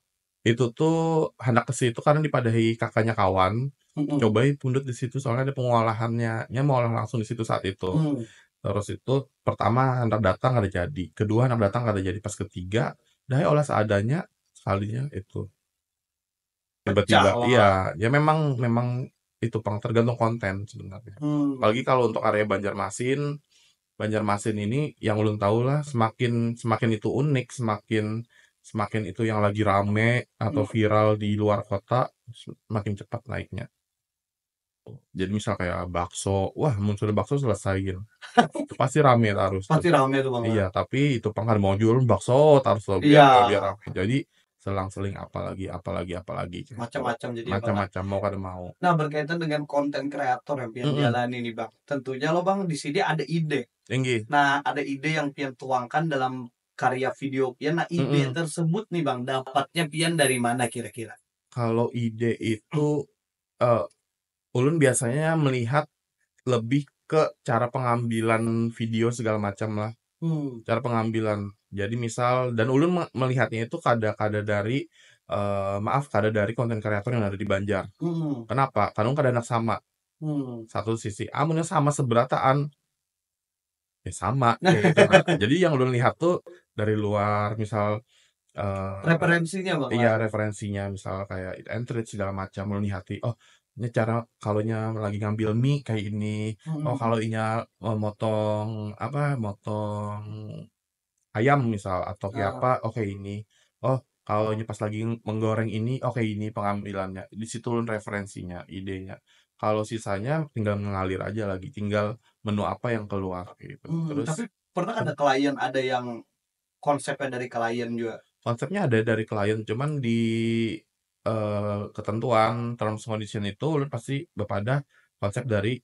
itu tuh hendak ke situ karena dipadahi kakaknya kawan mm-hmm. cobain pundut di situ soalnya ada pengolahannya nya mau olah langsung di situ saat itu mm. terus itu pertama hendak datang ada jadi kedua hendak datang ada jadi pas ketiga dah ya olah seadanya sekalinya itu tiba-tiba iya ya memang memang itu pang tergantung konten sebenarnya mm. apalagi kalau untuk area Banjarmasin Banjarmasin ini yang ulun tahu lah semakin semakin itu unik semakin semakin itu yang lagi rame atau hmm. viral di luar kota semakin cepat naiknya jadi misal kayak bakso wah muncul bakso selesai selesaiin pasti rame harus pasti rame tuh bang ya? iya tapi itu pengen mau jual bakso harus iya. biar iya. biar rame jadi selang-seling apalagi apalagi apalagi macam-macam jadi ya? macam-macam mau kada mau nah berkaitan dengan konten kreator yang pian mm -hmm. bang tentunya lo bang di sini ada ide tinggi nah ada ide yang pian tuangkan dalam karya video Pian. Nah, ide mm -hmm. tersebut nih Bang, dapatnya Pian dari mana kira-kira? Kalau ide itu uh, ulun biasanya melihat lebih ke cara pengambilan video segala macam lah. Hmm. Cara pengambilan. Jadi misal dan ulun melihatnya itu kada-kada dari uh, maaf kada dari konten kreator yang ada di Banjar. Hmm. Kenapa? Karena kada anak sama. Hmm. Satu sisi, amunnya ah, sama seberataan ya sama ya gitu. Nah, jadi yang ulun lihat tuh dari luar misal uh, referensinya bang iya ya? referensinya misal kayak it and segala macam melihati oh ini cara kalaunya lagi ngambil mie kayak ini hmm. oh kalau inya oh, motong apa motong ayam misal atau kayak uh. apa oke ah. okay, oh, ini oh kalau pas lagi menggoreng ini oke oh, okay, ini pengambilannya di situ referensinya idenya kalau sisanya tinggal mengalir aja lagi tinggal menu apa yang keluar gitu hmm, terus tapi pernah ada klien ada yang konsepnya dari klien juga konsepnya ada dari klien cuman di uh, ketentuan terms condition itu ulun pasti berpada konsep dari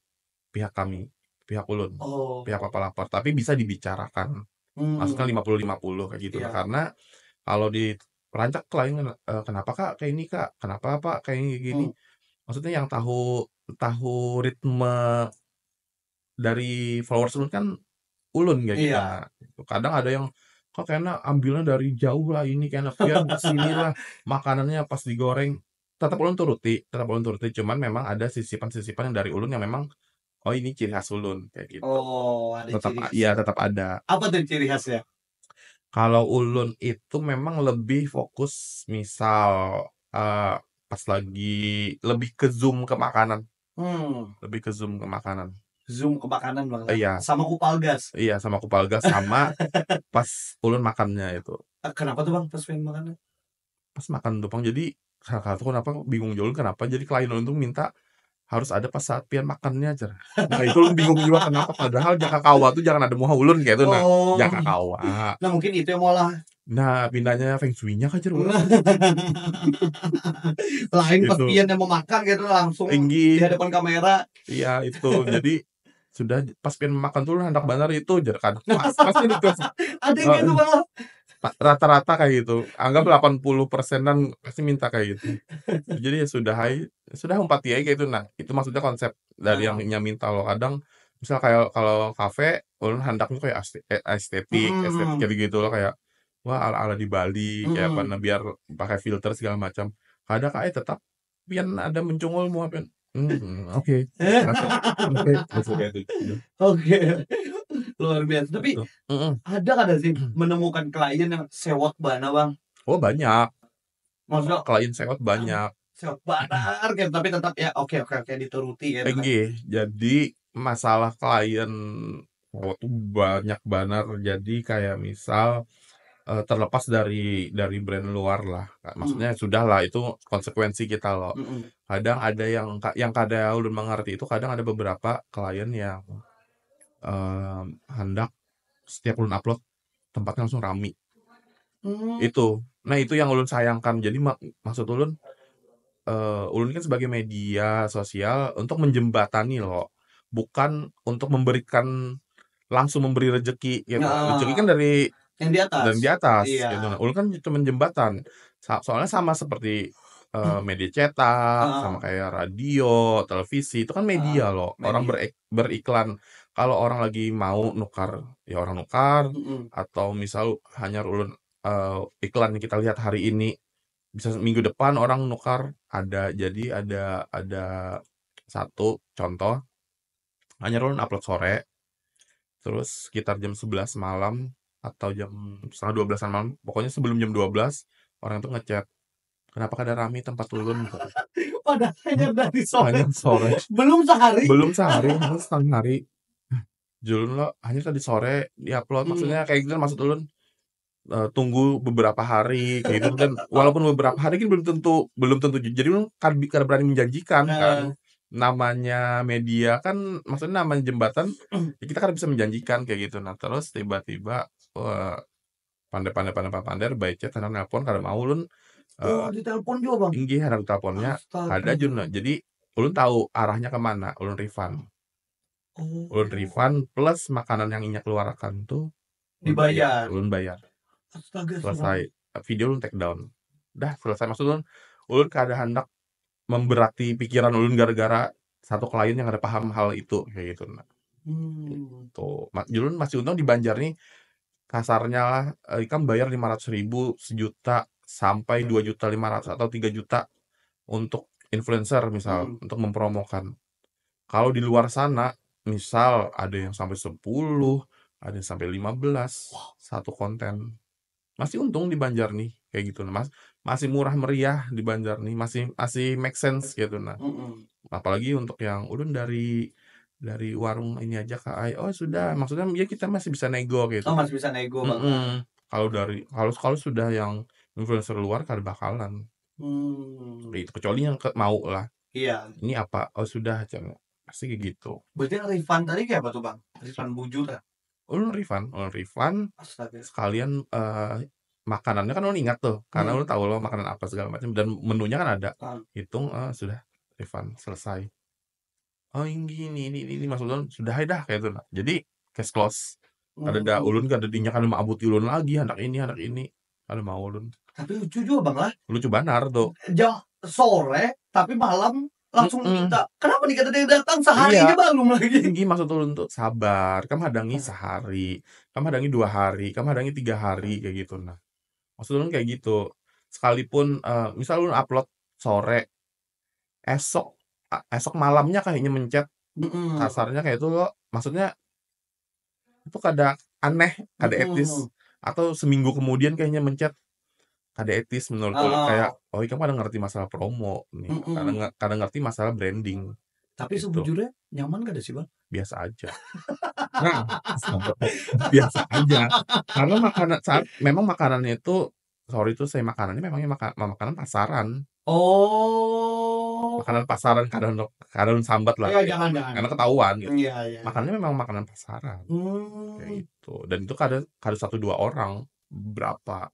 pihak kami pihak ulun oh. pihak papa lapor tapi bisa dibicarakan hmm. maksudnya 50-50 kayak gitu yeah. Iya. karena kalau di rancak klien uh, kenapa kak kayak ini kak kenapa pak kayak ini gini hmm. maksudnya yang tahu tahu ritme dari followers ulun kan ulun gitu yeah. Iya. kadang ada yang kok karena ambilnya dari jauh lah ini karena ya sini lah makanannya pas digoreng tetap ulun turuti tetap ulun turuti cuman memang ada sisipan-sisipan yang dari ulun yang memang oh ini ciri khas ulun kayak gitu oh ada tetap ciri khas. iya tetap ada apa tuh ciri khasnya kalau ulun itu memang lebih fokus misal uh, pas lagi lebih ke zoom ke makanan hmm. lebih ke zoom ke makanan zoom ke makanan bang iya. sama kupal gas iya sama kupal gas sama pas ulun makannya itu ah, kenapa tuh bang pas pengen makannya pas makan tuh bang jadi kakak tuh kenapa bingung jauh kenapa jadi klien ulun tuh minta harus ada pas saat pian makannya aja nah itu ulun bingung juga kenapa padahal jaka kawa tuh jangan ada muha ulun kayak itu nah oh. jaka kawa nah mungkin itu yang malah Nah, pindahnya Feng Shui-nya kan jeruk. Lain pas Pian yang mau makan gitu langsung Tinggi. di hadapan kamera. Iya, itu. Jadi sudah pas pengen makan tuh hendak bandar itu jerkan pas pasti itu ada yang gitu rata-rata kayak gitu anggap delapan 80 persenan pasti minta kayak gitu jadi ya sudah hai sudah empat aja kayak itu nah itu maksudnya konsep dari yang yang minta lo kadang misal kayak kalau kafe ulun hendaknya kayak eh, estetik hmm. estetik kayak gitu loh kayak wah ala ala di Bali hmm. kayak apa hmm. Nah, biar pakai filter segala macam kadang kayak tetap pian ada mencungul mau apa Hmm, oke. Oke. Luar biasa. Tapi mm-hmm. ada kada sih menemukan klien yang sewot bana, Bang? Oh, banyak. Maksudnya klien sewot banyak. Sewot banar gitu, tapi tetap ya oke okay, oke okay, oke okay, dituruti ya Enggih. Gitu. Jadi masalah klien sewot banyak banar. Jadi kayak misal uh, terlepas dari dari brand luar lah maksudnya mm. sudah lah itu konsekuensi kita loh mm -mm. kadang ada yang yang kadang ulun mengerti itu kadang ada beberapa klien yang uh, hendak setiap ulun upload tempatnya langsung rami mm. itu nah itu yang ulun sayangkan jadi mak maksud ulun uh, ulun kan sebagai media sosial untuk menjembatani loh bukan untuk memberikan langsung memberi rezeki ya, kan? nah. rejeki kan dari yang di atas dan di atas iya. gitu nah, ulun kan cuma jembatan soalnya sama seperti uh, media cetak uh. sama kayak radio televisi itu kan media uh, loh media. orang berik beriklan kalau orang lagi mau nukar ya orang nukar mm atau misal hanya ulun uh, iklan kita lihat hari ini bisa minggu depan orang nukar ada jadi ada ada satu contoh hanya ulun upload sore terus sekitar jam 11 malam atau jam setengah dua belasan malam pokoknya sebelum jam dua belas orang itu ngechat kenapa kada rame tempat ulun gitu. padahal hanya dari sore hanya sore belum sehari belum sehari harus setengah hari eh, Julun lo hanya tadi sore di upload hmm. maksudnya kayak gitu maksud ulun uh, eh, tunggu beberapa hari kayak gitu dan walaupun beberapa hari kan belum tentu belum tentu jadi kan kan kada berani menjanjikan nah. kan namanya media kan maksudnya namanya jembatan hmm. ya kita kan bisa menjanjikan kayak gitu nah terus tiba-tiba Eh, pandai pandai pandai pandai pandai baik chat telepon, nelpon karena mau ulun uh, eh, oh, telepon juga bang tinggi harap teleponnya ada jurna jadi ulun tahu arahnya kemana ulun refund oh. ulun refund plus makanan yang inya keluarkan tuh dibayar ulun bayar Astaga, selesai bang. video ulun take down dah selesai maksud ulun ulun kada hendak memberati pikiran ulun gara-gara satu klien yang ada paham hal itu kayak gitu nah. Hmm. Tuh, gitu. Julun masih untung di Banjar nih kasarnya lah ikan eh, bayar 500 ribu sejuta sampai hmm. dua juta lima ratus atau tiga juta untuk influencer misal hmm. untuk mempromokan kalau di luar sana misal ada yang sampai sepuluh, ada yang sampai lima belas satu konten masih untung di Banjar nih kayak gitu nah mas masih murah meriah di Banjar nih masih masih make sense gitu nah hmm. apalagi untuk yang udah dari dari warung ini aja AI oh sudah maksudnya ya kita masih bisa nego gitu oh masih bisa nego bang mm -hmm. kalau dari kalau kalau sudah yang influencer luar kan bakalan hmm. itu kecuali yang ke, mau lah iya ini apa oh sudah aja pasti kayak gitu berarti refund tadi kayak apa tuh bang refund bujura ya? Oh refund Oh refund Astaga. sekalian uh, makanannya kan lo ingat tuh karena hmm. lo tahu lo makanan apa segala macam dan menunya kan ada hmm. hitung uh, sudah refund selesai oh yang ini ini, ini maksud ulun sudah dah kayak itu nah. jadi case close ada hmm. dah ulun kan ada dinya kan abut ulun lagi anak ini anak ini ada mau ulun tapi lucu juga bang lah lucu banar tuh jam sore tapi malam langsung mm -mm. minta kenapa nih kata dia datang sehari iya. aja belum lagi gini maksud ulun tuh sabar kamu hadangi nah. sehari kamu hadangi dua hari kamu hadangi tiga hari nah. kayak gitu nah maksud ulun kayak gitu sekalipun uh, misal ulun upload sore esok esok malamnya kayaknya mencet mm kasarnya kayak itu lo maksudnya itu kada aneh kada mm etis atau seminggu kemudian kayaknya mencet kada etis menurut uh, ah. lo kayak oh kamu ada ngerti masalah promo nih mm-hmm. kada kada ngerti masalah branding tapi gitu. sejujurnya nyaman gak ada sih bang? Biasa aja. Nah, biasa aja. Karena makanan saat memang makanannya itu sorry itu saya makanannya memangnya maka, makanan pasaran. Oh. Oh. makanan pasaran kadang kadang sambat lah ya, jangan karena ketahuan gitu ya, ya. makanannya memang makanan pasaran hmm. kayak gitu dan itu kadang kadang satu dua orang berapa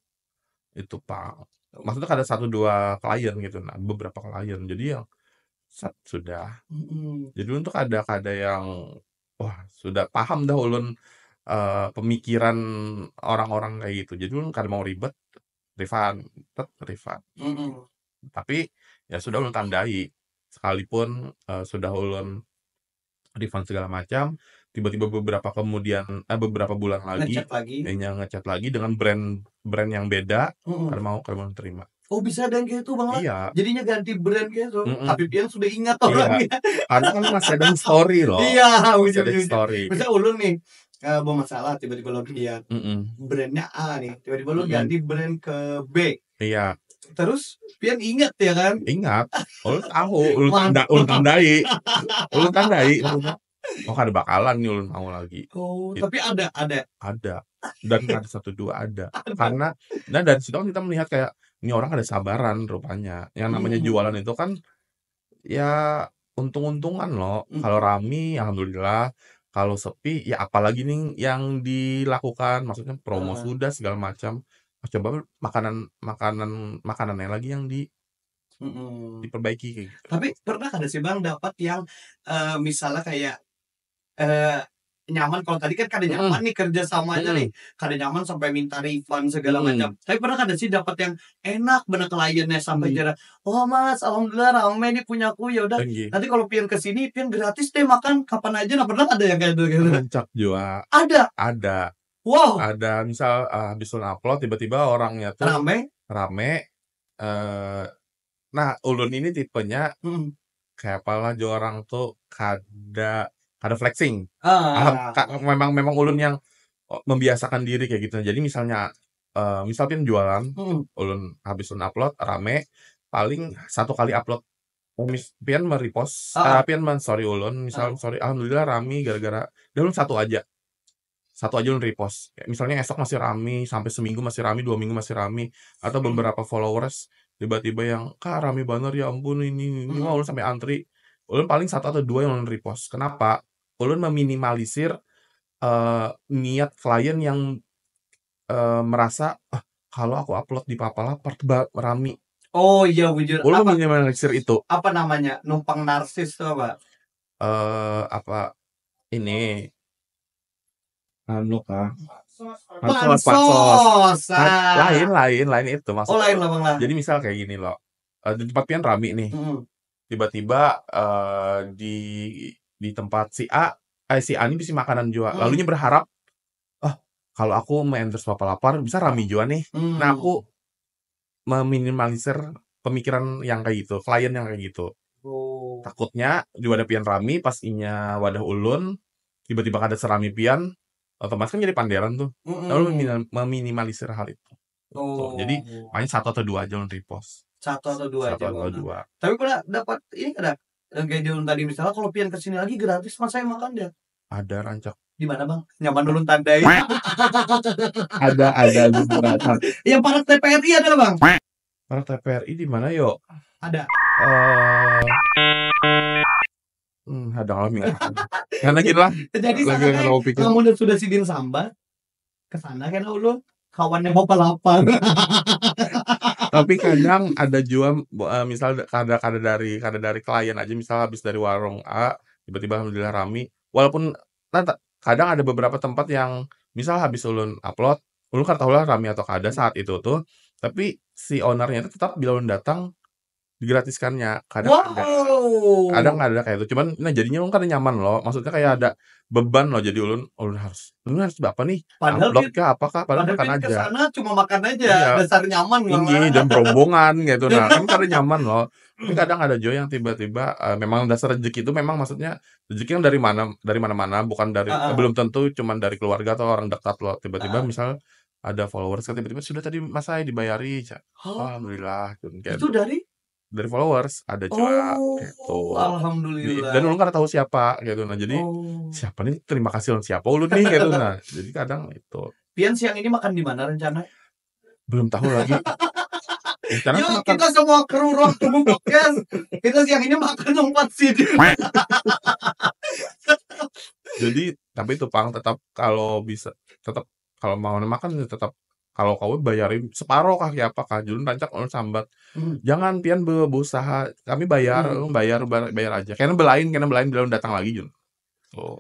itu pak maksudnya kadang satu dua klien gitu nah beberapa klien jadi yang set sudah hmm jadi untuk ada ada yang wah sudah paham dah ulun uh, pemikiran orang-orang kayak gitu jadi ulun kadang mau ribet rifan tet rifan mm-hmm. tapi ya sudah ulun tandai sekalipun uh, sudah ulun refund segala macam tiba-tiba beberapa kemudian eh, beberapa bulan lagi ngechat lagi ya, ngechat lagi dengan brand brand yang beda karena hmm karena mau karena mau terima oh bisa dan kayak itu bang iya. jadinya ganti brand kayak itu mm tapi dia sudah ingat iya. orangnya iya. karena kan masih ada story loh iya masih ada story bisa ulun nih uh, bawa masalah tiba-tiba lo lihat mm-hmm. brandnya A nih tiba-tiba lo mm -mm. ganti brand ke B iya Terus pian ingat ya kan? Ingat. Ulu tahu, ulu tanda, ulu tandai. Ulu tandai. Oh ada bakalan nih ulun mau lagi. Oh, gitu. tapi ada, ada. Ada. Dan ada satu dua ada. ada. Karena nah, dan dari situ kita melihat kayak ini orang ada sabaran rupanya. Yang namanya hmm. jualan itu kan ya untung-untungan loh. Hmm. Kalau rami alhamdulillah, kalau sepi ya apalagi nih yang dilakukan maksudnya promo hmm. sudah segala macam coba makanan makanan makanannya lagi yang di diperbaiki kayak gitu. Tapi pernah ada sih Bang dapat yang uh, misalnya kayak uh, nyaman kalau tadi kan kada nyaman nih kerja sama aja mm nih. Kada nyaman sampai minta refund segala Mm. macam. Tapi pernah ada sih dapat yang enak bener kliennya sampai Mm. jarak, "Oh Mas, alhamdulillah ramai nih punya aku ya udah. Nanti kalau pian ke sini pian gratis deh makan kapan aja." Nah, pernah ada yang kayak gitu. gitu. Ada. ada Wow. Ada misal uh, habis ulun upload tiba-tiba orangnya tuh rame rame uh, nah ulun ini tipenya hmm. kayak apalah jo orang tuh kada kada flexing. Ah. Uh, memang memang ulun yang oh, membiasakan diri kayak gitu. Jadi misalnya uh, eh, misalnya kan jualan, hmm. ulun habis ulun upload rame paling satu kali upload oh, pian meripos, uh. Ah, uh, ah. eh, pian men sorry ulun, misal uh. sorry alhamdulillah rame gara-gara dalam satu aja satu aja lu repost kayak misalnya esok masih rame sampai seminggu masih rame dua minggu masih rame atau hmm. beberapa followers tiba-tiba yang kak rame banget ya ampun ini ini mah hmm. oh, ulun sampai antri ulun paling satu atau dua yang ulun repost kenapa ulun meminimalisir uh, niat klien yang uh, merasa ah, kalau aku upload di papa part rame oh iya wujud ulun apa, minimalisir itu apa namanya numpang narsis tuh apa uh, apa ini anu kak pansos pansos ah. lain lain lain itu mas oh lain lah jadi misal kayak gini loh uh, di tempat pian rame nih hmm. tiba-tiba uh, di di tempat si A eh, si A ini bisa makanan jual hmm. lalunya berharap oh kalau aku main terus papa lapar bisa rami jual nih hmm. nah aku meminimalisir pemikiran yang kayak gitu klien yang kayak gitu oh. takutnya di wadah pian rami pas inya wadah ulun tiba-tiba ada serami pian otomatis kan jadi panderan tuh mm-hmm. lalu meminimalisir hal itu gitu. oh. Tuh. jadi hanya satu atau dua aja lo repost satu atau dua satu aja atau mana. dua tapi pernah dapat ini ada yang kayak dulu tadi misalnya kalau pian kesini lagi gratis mas saya makan dia ada rancak di mana bang nyaman dulu tandai ada ada yang para TPRI ada bang para TPRI di mana yuk ada uh, Hmm, ada alam ya. Kan. Karena kita jadi lagi kalau pikir. Kamu udah sudah sidin sambat ke sana kan oh, lu kawannya mau pelapar. Tapi kadang ada jual eh, misal kada kada dari kada dari klien aja misal habis dari warung A tiba-tiba alhamdulillah rami walaupun kadang ada beberapa tempat yang misal habis ulun upload ulun kan tahulah rami atau kada saat itu tuh tapi si ownernya tetap bila ulun datang digratiskannya kadang wow. ada kadang ada kayak itu cuman nah jadinya kan nyaman loh maksudnya kayak hmm. ada beban loh jadi ulun ulun harus ulun harus berapa nih padahal apa kah apakah padahal, makan aja karena cuma makan aja iya. dasar nyaman tinggi dan berombongan gitu nah kan karena nyaman loh tapi hmm. kadang ada jo yang tiba-tiba uh, memang dasar rezeki itu memang maksudnya rezeki yang dari mana dari mana-mana bukan dari uh -uh. belum tentu cuman dari keluarga atau orang dekat loh tiba-tiba uh -uh. misal ada followers kan tiba-tiba sudah tadi Mas saya dibayari. Huh? Oh, alhamdulillah. Gitu, itu gitu. dari dari followers ada juga oh, gitu. Alhamdulillah. Dan lu karena tahu siapa gitu. Nah, jadi oh. siapa nih terima kasih sama siapa ulun nih gitu. Nah, jadi kadang itu. Pian siang ini makan di mana rencana? Belum tahu lagi. Rencana Yuk, makan. kita semua kru ruang tunggu podcast. kita siang ini makan tempat sini. jadi tapi itu pang tetap kalau bisa tetap kalau mau makan tetap kalau kau bayarin separoh kaki ya apa kajun rancak orang sambat hmm. jangan pian berusaha. kami bayar hmm. bayar bayar aja karena belain karena belain belum datang lagi jun oh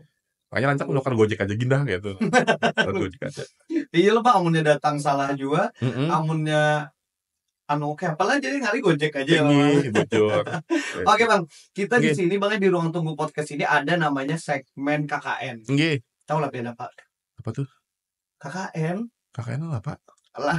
makanya rancak oh. nukar gojek aja gindah gitu gojek aja iya lo pak amunnya datang salah juga mm -hmm. amunnya anu oke okay. apalah jadi ngali gojek aja Ini, ya oke bang kita di sini bang ya, di ruang tunggu podcast ini ada namanya segmen KKN Nge. tahu lah beda pak apa tuh KKN KKN lah pak lah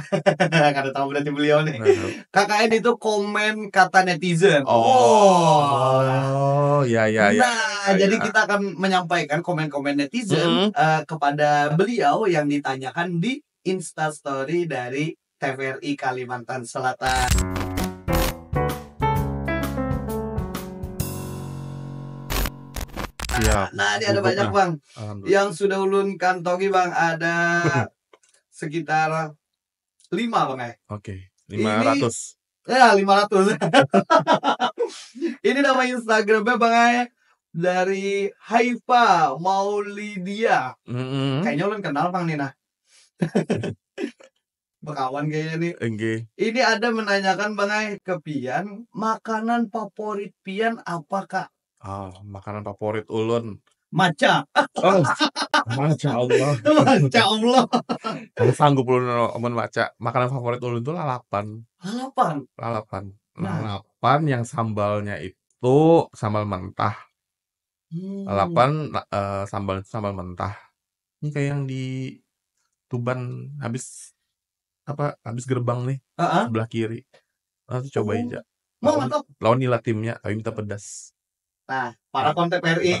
karena tahu berarti beliau nih KKN itu komen kata netizen oh oh, ya ya ya ya nah ya, ya. jadi ya. kita akan menyampaikan komen-komen netizen mm -hmm. uh, kepada beliau yang ditanyakan di Insta Story dari TVRI Kalimantan Selatan Nah, Nah, ini ada banyak bang yang sudah ulun kantongi bang ada sekitar lima bang eh. Oke, lima ratus. Ya lima ratus. Ini nama Instagramnya bang eh dari Haifa Maulidia. Mm-hmm. Kayaknya lo kenal bang Nina. Bekawan kayaknya nih. Okay. Ini ada menanyakan bang Ay eh, ke Pian, makanan favorit Pian apa kak? oh, makanan favorit ulun. Maca. oh. Masya Allah. Masya Allah. Kamu sanggup lu omen baca. Makanan favorit lu itu lalapan. Lalapan? Lalapan. Nah. Lalapan yang sambalnya itu sambal mentah. Hmm. Lalapan uh, sambal sambal mentah. Ini kayak yang di Tuban habis apa habis gerbang nih uh -huh. sebelah kiri. Lalu nah, coba oh. aja. Mau lawan, lawan nila timnya, tapi minta pedas. Nah, para konten PRI.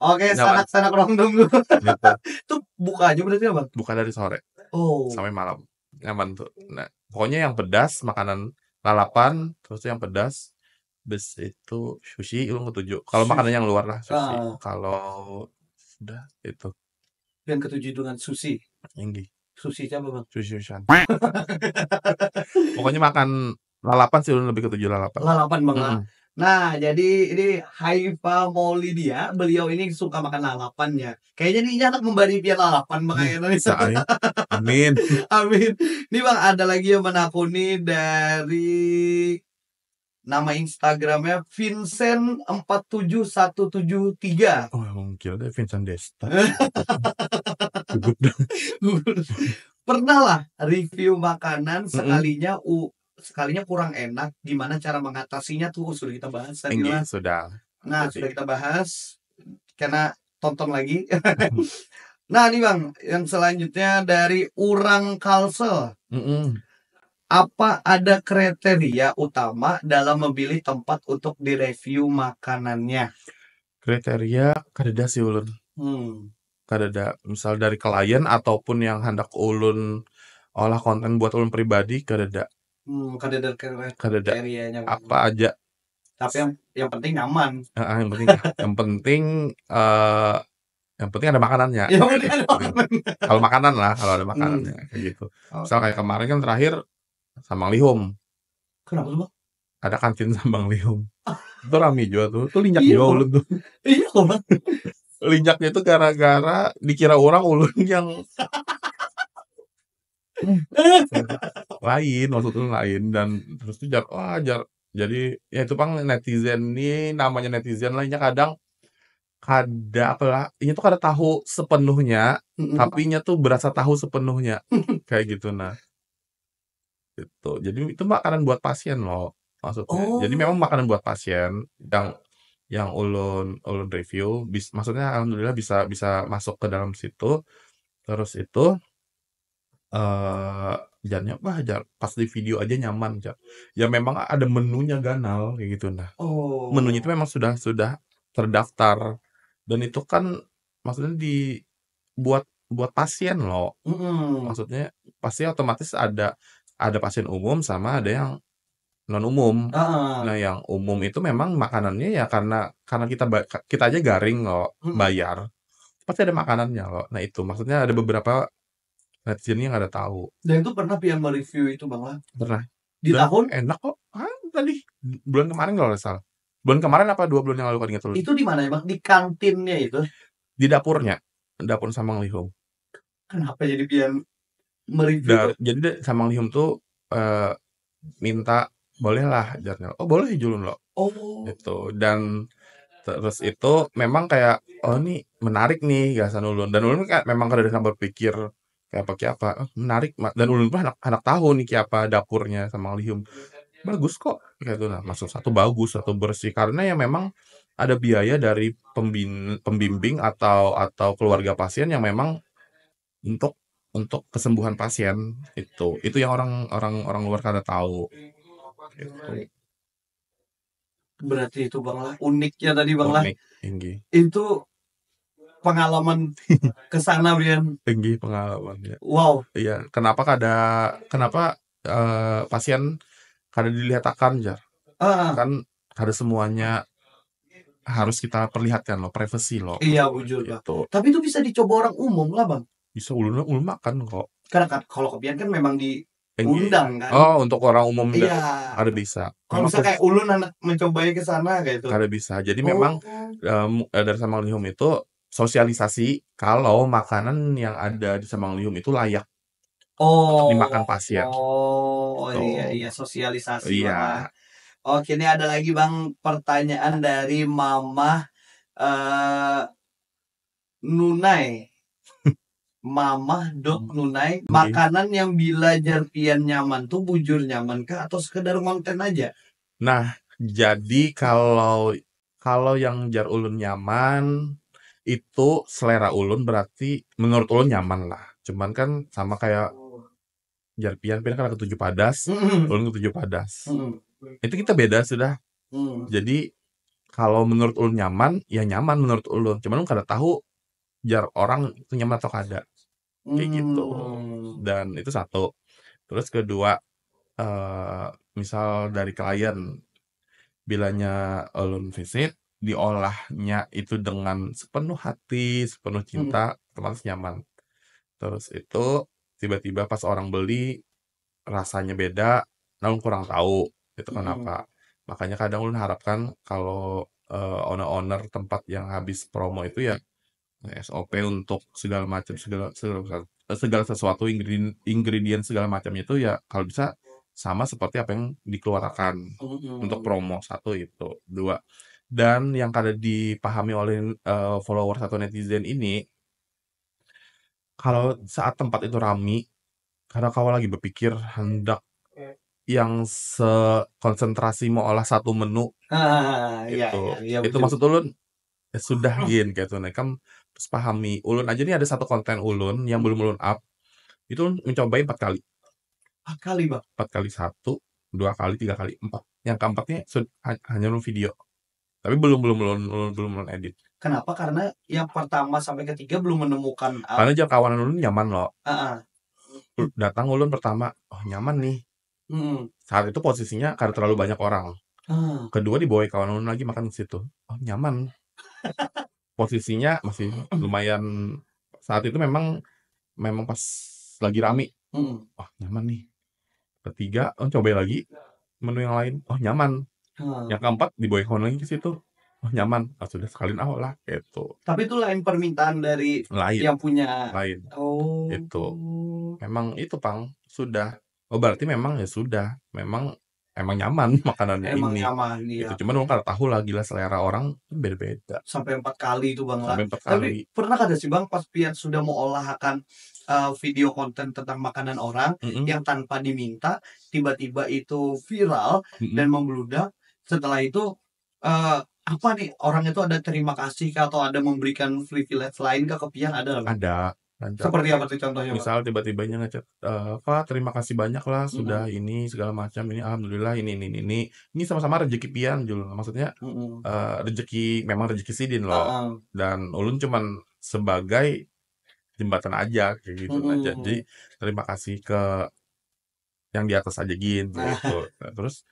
Oke, sanak sanak rondong dulu. Gitu. Itu buka aja berarti apa? Buka dari sore. Oh. Sampai malam. Nyaman tuh. Nah, pokoknya yang pedas makanan lalapan, terus yang pedas bes itu sushi itu ketujuh. Kalau makanan yang luar lah sushi. ah. Kalau sudah itu. Yang ketujuh dengan sushi. Tinggi. Sushi siapa bang? Sushi Shan. pokoknya makan lalapan sih lebih ketujuh lalapan. Lalapan bang. Mm -hmm. Nah, jadi ini Haifa Maulidia, beliau ini suka makan lalapan ya. Kayaknya nih ini anak pian lalapan makanya hmm, nanti. Amin. Amin. ini Bang, ada lagi yang menakuni dari nama Instagramnya Vincent 47173. Oh, emang gila deh Vincent Desta. Pernah lah review makanan sekalinya mm -hmm sekalinya kurang enak gimana cara mengatasinya tuh oh, sudah kita bahas tadi lah sudah nah Jadi. sudah kita bahas karena tonton lagi nah ini bang yang selanjutnya dari urang kalsel mm -mm. apa ada kriteria utama dalam memilih tempat untuk direview makanannya kriteria kada sih ulun hmm. kada misal dari klien ataupun yang hendak ulun olah konten buat ulun pribadi kada hmm, kode kriteria yang apa aja tapi yang yang penting nyaman uh, yang penting yang penting uh, yang penting ada gitu. makanannya kalau makanan lah kalau ada hmm. makanannya hmm. kayak gitu oh. misal kayak kemarin kan terakhir sambang lihum kenapa tuh ada kantin sambang lihum itu rame juga tuh Itu linjak iya, juga ulun tuh iya linjaknya itu gara-gara dikira orang ulun yang lain maksudnya lain dan terus tuh jar wah jadi ya itu pang netizen nih namanya netizen lainnya kadang kada apalah ya, ini tuh kada tahu sepenuhnya tapi nya tuh berasa tahu sepenuhnya kayak gitu nah itu jadi itu makanan buat pasien loh maksudnya oh. jadi memang makanan buat pasien yang yang ulun ulun review bis, maksudnya alhamdulillah bisa bisa masuk ke dalam situ terus itu Eh, Jadinya uh, jarnya wah jar pas di video aja nyaman jar ya memang ada menunya ganal kayak gitu nah oh. menunya itu memang sudah sudah terdaftar dan itu kan maksudnya dibuat buat pasien loh maksudnya pasti otomatis ada ada pasien umum sama ada yang non umum ah. nah yang umum itu memang makanannya ya karena karena kita kita aja garing loh bayar pasti ada makanannya loh nah itu maksudnya ada beberapa netizennya nggak ada tahu dan itu pernah PM mereview itu bang pernah di dan tahun enak kok ah, tadi bulan kemarin kalau nggak salah bulan kemarin apa dua bulan yang lalu kan ingat itu di mana ya bang di kantinnya itu di dapurnya dapur Samang Lihum kenapa jadi PM mereview itu? jadi Samang Lihum tuh eh minta bolehlah jadinya oh boleh julun loh. oh itu dan terus itu memang kayak oh ini menarik nih Gasan Ulun dan Ulun kan memang kadang-kadang berpikir Kayak pakai apa? Oh, menarik dan ulun anak anak tahu nih kayak apa dapurnya sama Lium. Bagus kok kayak itu nah maksud satu bagus satu bersih karena ya memang ada biaya dari pembimbing atau atau keluarga pasien yang memang untuk untuk kesembuhan pasien itu itu yang orang orang orang luar kada tahu itu berarti itu bang lah uniknya tadi bang Unik, lah tinggi. itu pengalaman ke sana Brian tinggi pengalaman ya wow iya kenapa kada kenapa uh, pasien kada dilihat akan jar uh, kan kada semuanya harus kita perlihatkan loh privasi loh iya bujur gitu. tapi itu bisa dicoba orang umum lah bang bisa ulun ulun makan kok karena kan kalau kebian kan memang di undang kan oh untuk orang umum iya. ada bisa kalau bisa kayak ulun anak mencobai ke sana kayak itu ada bisa jadi oh. memang um, dari sama lihum itu sosialisasi kalau makanan yang ada di Semanglium itu layak oh, untuk dimakan pasien. Oh, iya gitu. iya sosialisasi. Iya. Mama. Oke, ini ada lagi Bang pertanyaan dari Mama uh, Nunai. Mama Dok hmm, Nunai, okay. makanan yang bila jarpian nyaman tuh bujur nyaman kah atau sekedar konten aja? Nah, jadi kalau kalau yang jar ulun nyaman itu selera ulun berarti menurut ulun nyaman lah. Cuman kan sama kayak oh. jarpian pian kan ketujuh padas, ulun ketujuh padas. Itu kita beda sudah. Mm. Jadi kalau menurut ulun nyaman, ya nyaman menurut ulun. Cuman ulun kada tahu jar orang itu nyaman atau kada. Kayak mm. gitu. Dan itu satu. Terus kedua, uh, misal dari klien bilanya ulun visit, diolahnya itu dengan sepenuh hati, sepenuh hmm. cinta, hmm. otomatis nyaman. Terus itu tiba-tiba pas orang beli rasanya beda, namun kurang tahu itu kenapa. Hmm. Makanya kadang ulun harapkan kalau uh, owner-owner tempat yang habis promo itu ya SOP untuk segala macam segala segala, eh, segala sesuatu ingredient ingredient segala macam itu ya kalau bisa sama seperti apa yang dikeluarkan hmm. untuk promo satu itu dua dan yang kada dipahami oleh, uh, followers atau netizen ini kalau saat tempat itu rame, karena kau lagi berpikir hendak hmm. yang sekonsentrasi mau olah satu menu, ya, ya, Itu maksud ulun, ya sudah gin gitu nah kan terus pahami. Ulun aja nih ada satu konten ulun yang belum ulun up, itu ulun empat kali. empat kali, Bang? empat kali, satu, dua kali, tiga kali, empat, Yang keempatnya hanya ulun video tapi belum belum belum belum belum edit kenapa karena yang pertama sampai ketiga belum menemukan uh, karena jauh kawanan ulun nyaman loh uh -uh. datang ulun pertama oh nyaman nih saat itu posisinya karena terlalu banyak orang uh. kedua dibawa kawan ulun lagi makan di situ oh nyaman posisinya masih lumayan saat itu memang memang pas lagi rame mm. oh nyaman nih ketiga oh coba lagi menu yang lain oh nyaman Hmm. Yang keempat di diboykon lagi ke situ. Oh, nyaman, ah, sudah sekalian awal ah, lah itu. Tapi itu lain permintaan dari lain. yang punya. Lain. Oh. Itu. Memang itu, Pang. Sudah. Oh, berarti memang ya sudah. Memang emang nyaman makanannya emang ini. Emang nyaman, iya. Itu Cuman orang tahu lah gila selera orang kan beda-beda. Sampai empat kali itu Bang Sampai empat kali. Tapi pernah kada sih Bang pas Pian sudah mau olah uh, eh, video konten tentang makanan orang mm -hmm. yang tanpa diminta tiba-tiba itu viral mm -hmm. dan membludak setelah itu uh, apa nih orang itu ada terima kasih kah atau ada memberikan privilege lain kah ke pihak ada ada Lancar. Seperti apa tuh contohnya? Misal tiba-tibanya ngechat, uh, eh, Pak terima kasih banyak lah sudah mm -hmm. ini segala macam ini alhamdulillah ini ini ini ini sama-sama rezeki pian Jul. Maksudnya mm -hmm. uh, rezeki memang rezeki sidin loh. Uh Dan ulun cuman sebagai jembatan aja kayak gitu mm -hmm. aja. Jadi terima kasih ke yang di atas aja nah. gitu. Nah, terus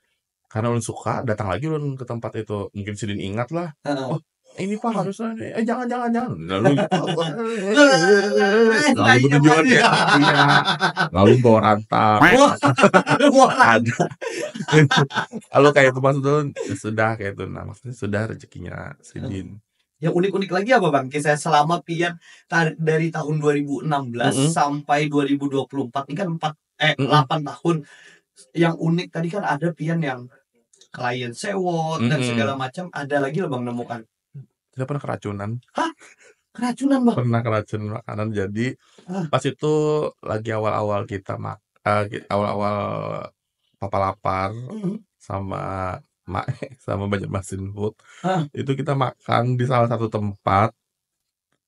karena ulun suka datang lagi ulun ke tempat itu mungkin sidin ingat lah oh ini pak harusnya eh jangan jangan jangan nah, lalu lalu iya, penunjukan iya. ya iya. lalu bawa rantang ada kayak itu maksud sudah kayak itu nah maksudnya sudah rezekinya sidin yang unik-unik lagi apa bang? Kisah selama pian dari tahun 2016 mm -hmm. sampai 2024 ini kan empat eh mm -hmm. tahun. Yang unik tadi kan ada pian yang klien sewot mm -hmm. dan segala macam ada lagi lo bang nemukan tidak pernah keracunan hah keracunan bang pernah keracunan makanan jadi ah. pas itu lagi awal-awal kita mak uh, awal-awal papa lapar mm -hmm. sama mak sama banyak masin food ah. itu kita makan di salah satu tempat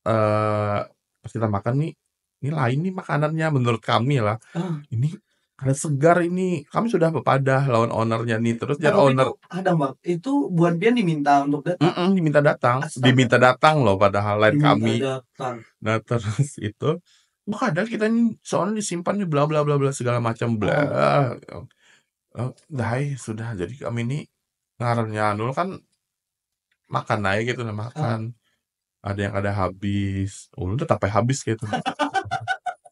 eh uh, pas kita makan nih ini lain nih makanannya menurut kami lah ah. ini karena segar ini kami sudah pada lawan ownernya nih terus nah, jadi owner itu, ada bang itu buat Bian diminta untuk datang mm -mm, diminta datang Astaga. diminta datang loh padahal lain kami datang. nah terus itu padahal kita ini soalnya disimpan di bla bla bla bla segala macam bla oh. oh sudah jadi kami ini ngarangnya anul kan makan aja gitu nah makan oh. ada yang ada habis ulun oh, tetap habis gitu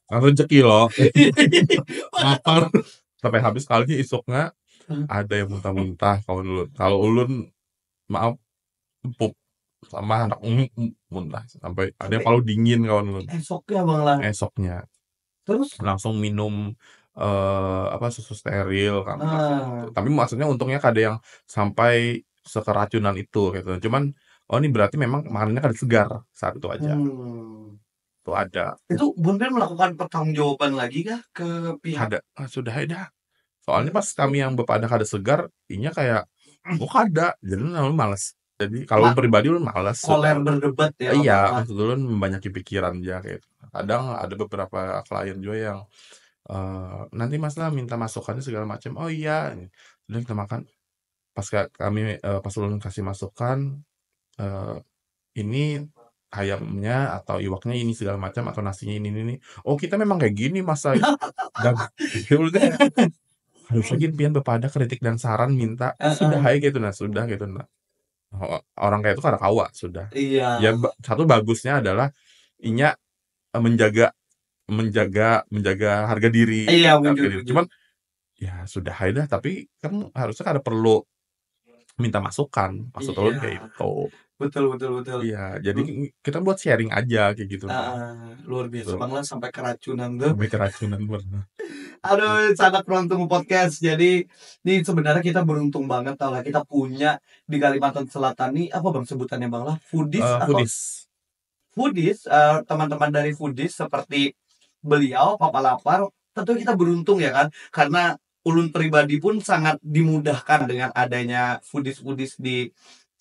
kan rezeki loh lapar sampai habis kali isoknya ada yang muntah-muntah kalau ulun kalau ulun maaf empuk sama anak um, muntah sampai ada yang kalau dingin kawan ulun esoknya bang lah esoknya terus langsung minum uh, apa susu steril kan ah. tapi maksudnya untungnya ada yang sampai sekeracunan itu gitu cuman oh ini berarti memang makanannya kada segar saat itu aja hmm itu ada. Itu melakukan pertanggungjawaban lagi kah ke pihak? Ada. Ah, sudah ada. Ya Soalnya pas kami yang Bapak ada segar, inya kayak oh ada jadi lu malas Jadi kalau Ma pribadi lu malas Koler berdebat ya. Iya, maksud lu banyak pikiran ya kayak. Kadang ada beberapa klien juga yang Uh, nanti mas lah minta masukannya segala macam oh iya dan kita makan pas kami uh, pas lu kasih masukan uh, ini ayamnya atau iwaknya ini segala macam atau nasinya ini ini, ini. oh kita memang kayak gini masa dan ya harus lagi pian bepada kritik dan saran minta sudah hai gitu nah sudah gitu nah orang kayak itu karena kawa sudah iya ya satu bagusnya adalah inya eh, menjaga menjaga menjaga harga diri iya harga diri. cuman ya sudah hai dah tapi kan harusnya kan ada perlu minta masukan maksud iya. kayak itu betul betul betul iya jadi Lu, kita buat sharing aja kayak gitu uh, luar biasa betul. banget sampai keracunan tuh sampai keracunan benar aduh sangat beruntung podcast jadi ini sebenarnya kita beruntung banget lah kita punya di Kalimantan Selatan ini apa bang sebutannya bang lah foodies uh, eh, atau foodies foodies eh, teman-teman dari foodies seperti beliau Papa Lapar tentu kita beruntung ya kan karena ulun pribadi pun sangat dimudahkan dengan adanya foodies-foodies di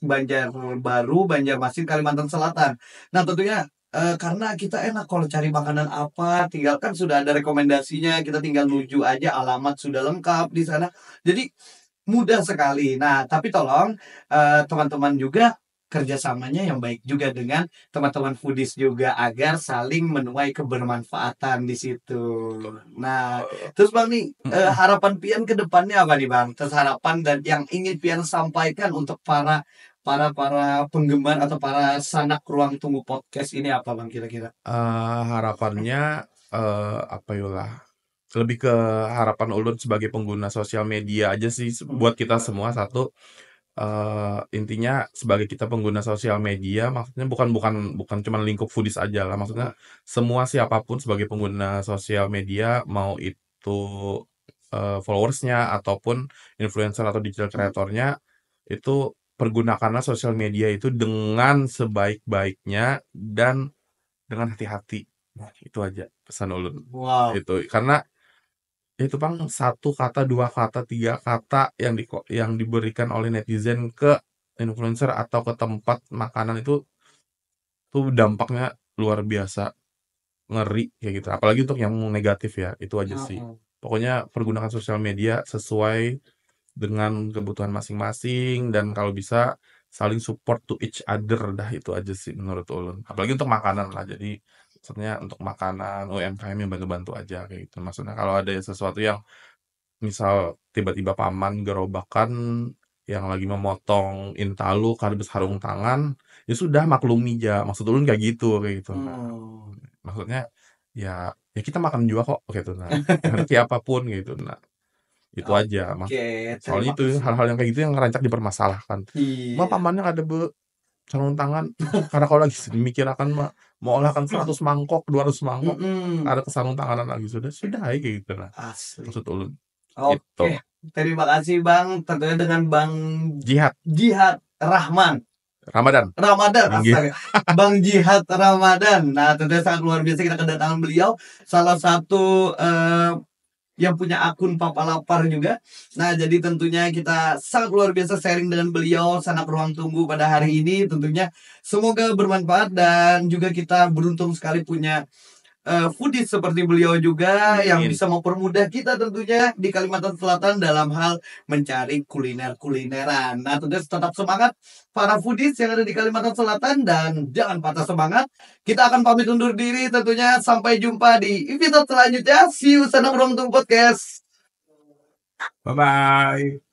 Banjarbaru, Banjarmasin, Kalimantan Selatan. Nah tentunya e, karena kita enak kalau cari makanan apa, tinggalkan sudah ada rekomendasinya, kita tinggal menuju aja alamat sudah lengkap di sana. Jadi mudah sekali. Nah tapi tolong eh, teman-teman juga kerjasamanya yang baik juga dengan teman-teman foodies juga agar saling menuai kebermanfaatan di situ. Nah, oh. terus bang nih uh, harapan pian ke depannya apa nih bang? Terus harapan dan yang ingin pian sampaikan untuk para para para penggemar atau para sanak ruang tunggu podcast ini apa bang kira-kira? Uh, harapannya uh, apa yola? Ya lebih ke harapan ulun sebagai pengguna sosial media aja sih buat kita semua satu uh, intinya sebagai kita pengguna sosial media maksudnya bukan bukan bukan cuma lingkup foodies aja lah maksudnya semua siapapun sebagai pengguna sosial media mau itu uh, followersnya ataupun influencer atau digital hmm. creatornya itu pergunakanlah sosial media itu dengan sebaik-baiknya dan dengan hati-hati nah, itu aja pesan ulun wow. itu karena itu bang satu kata dua kata tiga kata yang di yang diberikan oleh netizen ke influencer atau ke tempat makanan itu tuh dampaknya luar biasa ngeri kayak gitu apalagi untuk yang negatif ya itu aja sih pokoknya pergunakan sosial media sesuai dengan kebutuhan masing-masing dan kalau bisa saling support to each other dah itu aja sih menurut ulun apalagi untuk makanan lah jadi maksudnya untuk makanan UMKM yang bantu-bantu aja kayak gitu maksudnya kalau ada sesuatu yang misal tiba-tiba paman gerobakan yang lagi memotong intalu kardus sarung tangan ya sudah maklumi aja maksud ulun kayak gitu kayak gitu hmm. maksudnya ya ya kita makan juga kok kayak gitu nah siapapun gitu nah itu okay, aja mas soalnya itu hal-hal yang kayak gitu yang rancak dipermasalahkan iya. mah pamannya ada be sarung tangan karena kalau lagi mikir akan mah mau olahkan 100 hmm. mangkok 200 mangkok mm ada kesambung tanganan lagi sudah sudah aja kayak gitu lah Asli. maksud ulun oke okay. Gitu. terima kasih bang tentunya dengan bang jihad jihad rahman Ramadan. Ramadan, Bang Jihad Ramadan. Nah, tentunya sangat luar biasa kita kedatangan beliau. Salah satu uh, yang punya akun Papa Lapar juga. Nah, jadi tentunya kita sangat luar biasa sharing dengan beliau, sangat ruang tunggu pada hari ini tentunya. Semoga bermanfaat dan juga kita beruntung sekali punya uh, seperti beliau juga Amin. yang bisa mempermudah kita tentunya di Kalimantan Selatan dalam hal mencari kuliner-kulineran. Nah, tentu tetap semangat para foodies yang ada di Kalimantan Selatan dan jangan patah semangat. Kita akan pamit undur diri tentunya sampai jumpa di episode selanjutnya. See you senang Ruang Podcast. Bye bye.